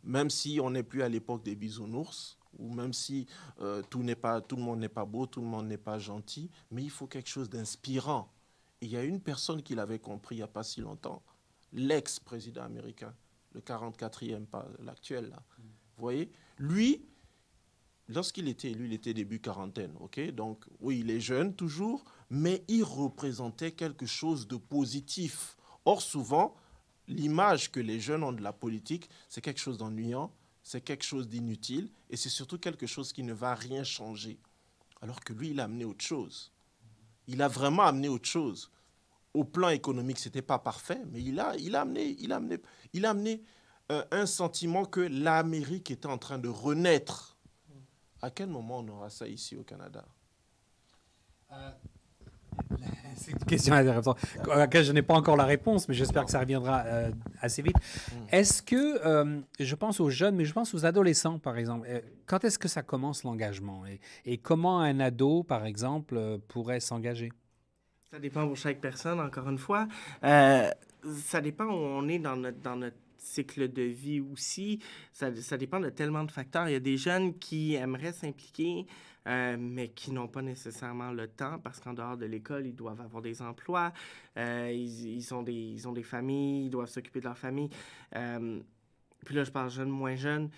Même si on n'est plus à l'époque des bisounours, ou même si euh, tout tout, pas, tout le monde n'est pas beau, tout le monde n'est pas gentil, mais il faut quelque chose d'inspirant. il y a une personne qui l'avait compris il n'y a pas si longtemps, l'ex-président américain, le 44e, pas l'actuel. Mm. Vous voyez Lui, Lorsqu'il était élu, il était début quarantaine, ok Donc, oui, il est jeune toujours, mais il représentait quelque chose de positif. Or, souvent, l'image que les jeunes ont de la politique, c'est quelque chose d'ennuyant, c'est quelque chose d'inutile, et c'est surtout quelque chose qui ne va rien changer. Alors que lui, il a amené autre chose. Il a vraiment amené autre chose. Au plan économique, ce n'était pas parfait, mais il a, il a amené, il a amené, il a amené euh, un sentiment que l'Amérique était en train de renaître à quel moment on aura ça ici au Canada euh, C'est une question intéressante à laquelle je n'ai pas encore la réponse, mais j'espère que ça reviendra euh, assez vite. Hmm. Est-ce que, euh, je pense aux jeunes, mais je pense aux adolescents, par exemple, quand est-ce que ça commence l'engagement et, comment un ado, par exemple, pourrait s'engager Ça dépend pour chaque personne, encore une fois. ça dépend où on est dans notre, dans notre cycle de vie aussi. Ça, dépend de tellement de facteurs. Il y a des jeunes qui aimeraient s'impliquer, euh, mais qui n'ont pas nécessairement le temps parce qu'en dehors de l'école, ils doivent avoir des emplois, euh, ils, ont des, familles, ils doivent s'occuper de leur famille. Euh, puis là, je parle jeunes, moins jeunes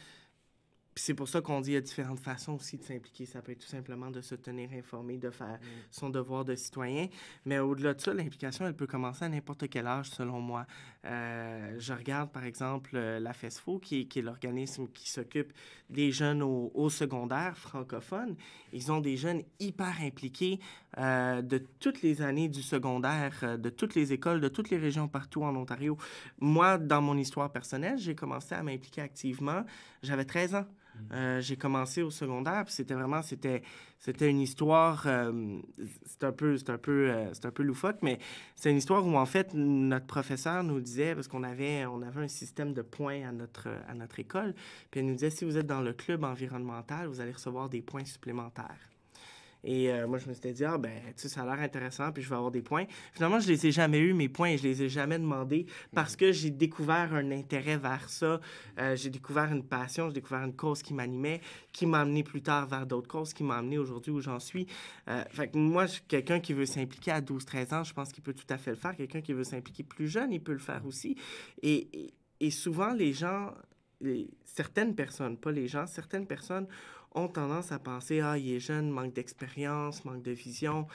c'est pour ça qu'on dit qu'il y a différentes façons aussi de s'impliquer. Ça peut être tout simplement de se tenir informé, de faire mm. son devoir de citoyen. Mais au-delà de ça, l'implication, elle peut commencer à n'importe quel âge, selon moi. Euh, je regarde, par exemple, euh, la FESFO, e qui, est l'organisme qui s'occupe des jeunes au, secondaire francophone. Ils ont des jeunes hyper impliqués euh, de toutes les années du secondaire, de toutes les écoles, de toutes les régions partout en Ontario. Moi, dans mon histoire personnelle, j'ai commencé à m'impliquer activement j'avais 13 ans. Mm. Euh, j'ai commencé au secondaire, puis c'était vraiment, c'était, c'était une histoire, C'était euh, c'est un peu, c'est un peu, euh, un peu loufoque, mais c'est une histoire où en fait notre professeur nous disait, parce qu'on avait, on avait un système de points à notre, à notre école, puis elle nous disait si vous êtes dans le club environnemental, vous allez recevoir des points supplémentaires. Et euh, moi, je me suis dit, ah, ben, tu sais, ça a l'air intéressant, puis je vais avoir des points. Finalement, je les ai jamais eu, mes points, et je les ai jamais demandés parce que j'ai découvert un intérêt vers ça. Euh, j'ai découvert une passion, j'ai découvert une cause qui m'animait, qui m'a amené plus tard vers d'autres causes, qui m'a amené aujourd'hui où j'en suis. Euh, fait que moi, je quelqu'un qui veut s'impliquer à 12-13 ans, je pense qu'il peut tout à fait le faire. Quelqu'un qui veut s'impliquer plus jeune, il peut le faire aussi. Et, et, et souvent, les gens, les, certaines personnes, pas les gens, certaines personnes ont tendance à penser Ah, il est jeune, manque d'expérience, manque de vision.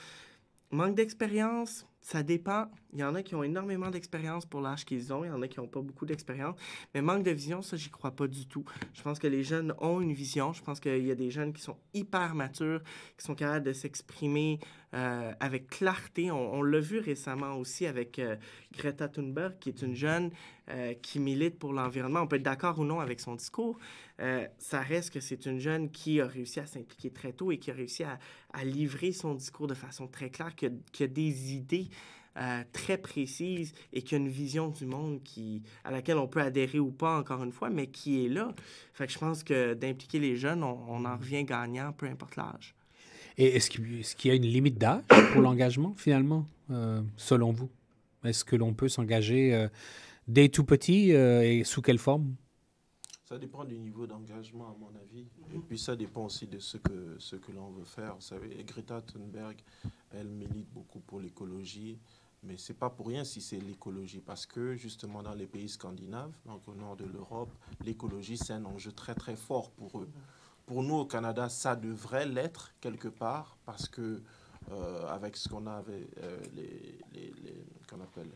Manque d'expérience, ça dépend. Il y en a qui ont énormément d'expérience pour l'âge qu'ils ont, il y en a qui n'ont pas beaucoup d'expérience. Mais manque de vision, ça, j'y crois pas du tout. Je pense que les jeunes ont une vision. Je pense qu'il y a des jeunes qui sont hyper matures, qui sont capables de s'exprimer euh, avec clarté. On, l'a vu récemment aussi avec euh, Greta Thunberg, qui est une jeune euh, qui milite pour l'environnement. On peut être d'accord ou non avec son discours. ça reste que c'est une jeune qui a réussi à s'impliquer très tôt et qui a réussi à, livrer son discours de façon très claire, qui a, des idées. très précises et qui a une vision du monde qui, à laquelle on peut adhérer ou pas, encore une fois, mais qui est là. Fait que je pense que d'impliquer les jeunes, on en revient gagnant, peu importe l'âge. Et est-ce qu'il y a une limite d'âge pour l'engagement, finalement, euh, selon vous? Est-ce que l'on peut s'engager euh, dès tout petit euh, et sous quelle forme? Ça dépend du niveau d'engagement, à mon avis. Et mhm. puis ça dépend aussi de ce que, ce que l'on veut faire. Vous savez, Greta Thunberg, elle milite beaucoup pour l'écologie, mais ce n'est pas pour rien si c'est l'écologie, parce que justement dans les pays scandinaves, donc au nord de l'Europe, l'écologie, c'est un enjeu très très fort pour eux. Pour nous, au Canada, ça devrait l'être quelque part, parce que euh, avec ce qu'on avait, euh, les, qu'on appelle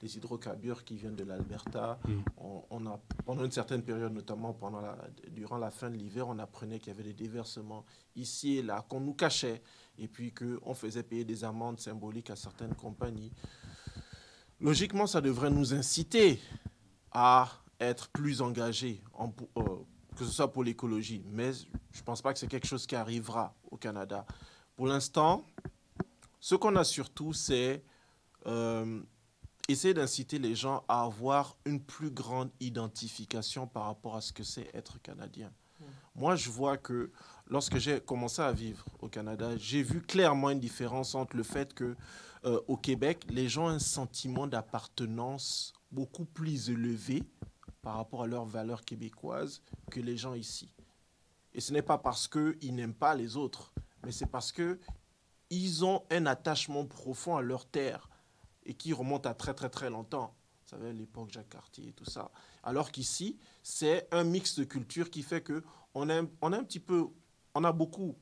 les hydrocarbures qui viennent de l'Alberta. Mm. On, a, pendant une certaine période, notamment pendant la, durant la fin de l'hiver, on apprenait qu'il y avait des déversements ici et là, qu'on nous cachait, et puis qu'on faisait payer des amendes symboliques à certaines compagnies. Logiquement, ça devrait nous inciter à être plus engagés en, euh, que ce soit pour l'écologie, mais je ne pense pas que c'est quelque chose qui arrivera au Canada. Pour l'instant, ce qu'on a surtout, c'est euh, essayer d'inciter les gens à avoir une plus grande identification par rapport à ce que c'est être Canadien. Mm. Moi, je vois que lorsque j'ai commencé à vivre au Canada, j'ai vu clairement une différence entre le fait que euh, au Québec, les gens ont un sentiment d'appartenance beaucoup plus élevé par rapport à leurs valeurs québécoises que les gens ici. Et ce n'est pas parce qu'ils n'aiment pas les autres, mais c'est parce qu'ils ont un attachement profond à leur terre et qui remonte à très très très longtemps. Vous savez, l'époque Jacques Cartier et tout ça. Alors qu'ici, c'est un mix de cultures qui fait que on a, on a un petit peu, on a beaucoup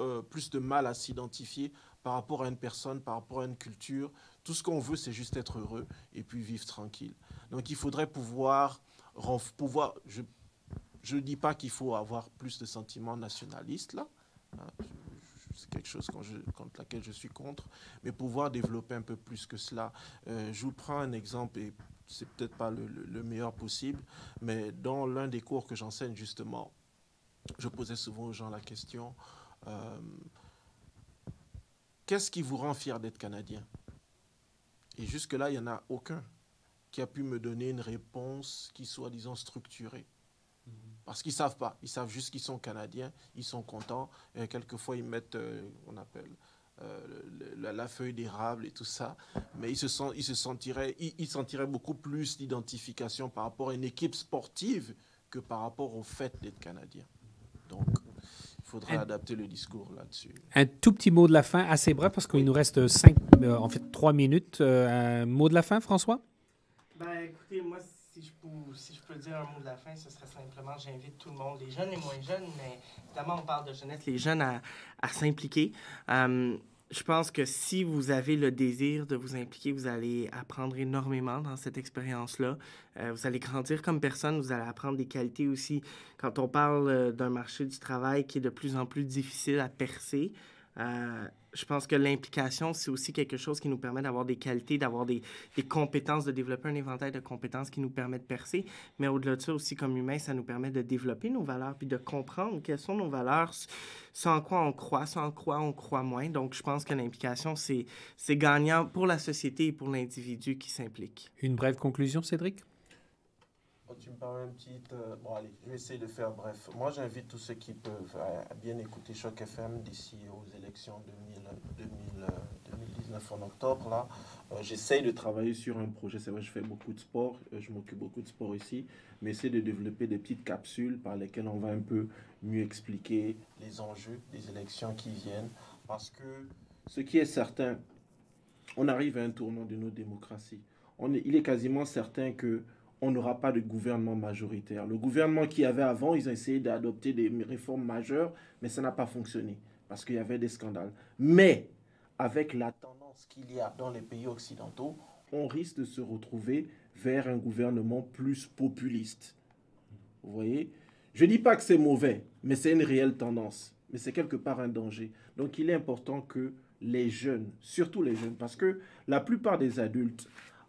euh, plus de mal à s'identifier par rapport à une personne, par rapport à une culture. Tout ce qu'on veut, c'est juste être heureux et puis vivre tranquille. Donc il faudrait pouvoir, pouvoir je ne dis pas qu'il faut avoir plus de sentiments nationalistes là, hein, c'est quelque chose contre, laquelle je suis contre, mais pouvoir développer un peu plus que cela. Euh, je vous prends un exemple et c'est peut-être pas le, meilleur possible, mais dans l'un des cours que j'enseigne justement, je posais souvent aux gens la question euh, qu'est-ce qui vous rend fier d'être canadien Et jusque là, il n'y en a aucun qui a pu me donner une réponse qui soit, disons, structurée. Mhm. Parce qu'ils ne savent pas. Ils savent juste qu'ils sont Canadiens, ils sont contents. Et quelquefois, ils mettent, euh, on appelle, euh, la, feuille d'érable et tout ça. Mais ils se, ils se sentiraient, ils, beaucoup plus d'identification par rapport à une équipe sportive que par rapport au fait d'être Canadien. Donc, il faudra adapter le discours là-dessus. Un tout petit mot de la fin, assez bref, parce qu'il nous reste cinq, euh, en fait trois minutes. un mot de la fin, François ben écoutez, moi, si je, peux, si je dire un mot de la fin, ce serait simplement, j'invite tout le monde, les jeunes et moins jeunes, mais évidemment, on parle de jeunesse, les jeunes à, à s'impliquer. Hum, je pense que si vous avez le désir de vous impliquer, vous allez apprendre énormément dans cette expérience-là. Euh, vous allez grandir comme personne, vous allez apprendre des qualités aussi. Quand on parle euh, d'un marché du travail qui est de plus en plus difficile à percer, euh, je pense que l'implication, c'est aussi quelque chose qui nous permet d'avoir des qualités, d'avoir des, compétences, de développer un éventail de compétences qui nous permet de percer. Mais au-delà de ça, aussi comme humain, ça nous permet de développer nos valeurs, puis de comprendre quelles sont nos valeurs, sans quoi on croit, sans quoi on croit moins. Donc, je pense que l'implication, c'est gagnant pour la société et pour l'individu qui s'implique. Une brève conclusion, Cédric? Oh, tu me parles un petit. Euh, bon, allez, je vais essayer de faire bref. Moi, j'invite tous ceux qui peuvent à, euh, bien écouter Choc FM d'ici aux élections 2000, 2000, 2019 en octobre. Là, euh, j'essaye de travailler sur un projet. C'est vrai, je fais beaucoup de sport. je m'occupe beaucoup de sport ici. Mais essayer de développer des petites capsules par lesquelles on va un peu mieux expliquer les enjeux des élections qui viennent. Parce que ce qui est certain, on arrive à un tournant de nos démocraties. On il est quasiment certain que on n'aura pas de gouvernement majoritaire. Le gouvernement qui avait avant, ils ont essayé d'adopter des réformes majeures, mais ça n'a pas fonctionné parce qu'il y avait des scandales. Mais avec la tendance qu'il y a dans les pays occidentaux, on risque de se retrouver vers un gouvernement plus populiste. Vous voyez Je ne dis pas que c'est mauvais, mais c'est une réelle tendance. Mais c'est quelque part un danger. Donc il est important que les jeunes, surtout les jeunes, parce que la plupart des adultes,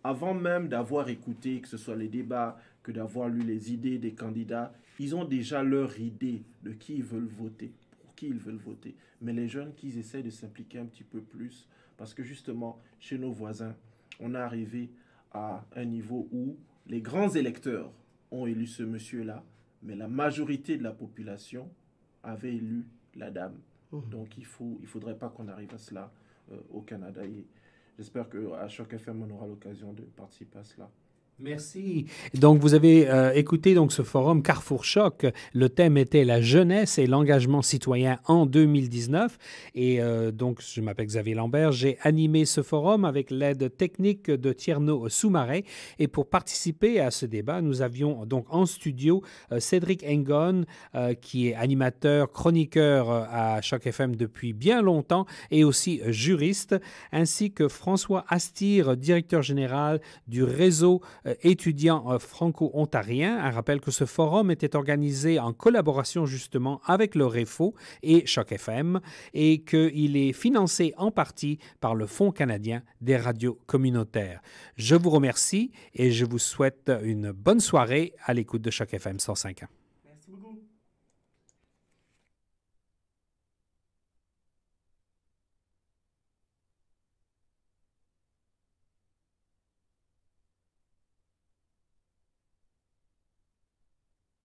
avant même d'avoir écouté, que ce soit les débats, que d'avoir lu les idées des candidats, ils ont déjà leur idée de qui ils veulent voter, pour qui ils veulent voter. Mais les jeunes, qu'ils essayent de s'impliquer un petit peu plus, parce que justement, chez nos voisins, on est arrivé à un niveau où les grands électeurs ont élu ce monsieur-là, mais la majorité de la population avait élu la dame. Mmh. Donc il ne il faudrait pas qu'on arrive à cela euh, au Canada. J'espère qu'à chaque FM, on aura l'occasion de participer à cela. Merci. Donc, vous avez euh, écouté donc ce forum Carrefour Choc. Le thème était la jeunesse et l'engagement citoyen en 2019. Et euh, donc, je m'appelle Xavier Lambert. J'ai animé ce forum avec l'aide technique de Tierno Soumaré. Et pour participer à ce débat, nous avions donc en studio euh, Cédric Engon, qui est animateur, chroniqueur à Choc FM depuis bien longtemps et aussi juriste, ainsi que François Astir, directeur général du réseau euh, étudiants euh, franco-ontariens. Un rappel que ce forum était organisé en collaboration justement avec le REFO et Choc FM et qu'il est financé en partie par le Fonds canadien des radios communautaires. Je vous remercie et je vous souhaite une bonne soirée à l'écoute de Choc FM 105.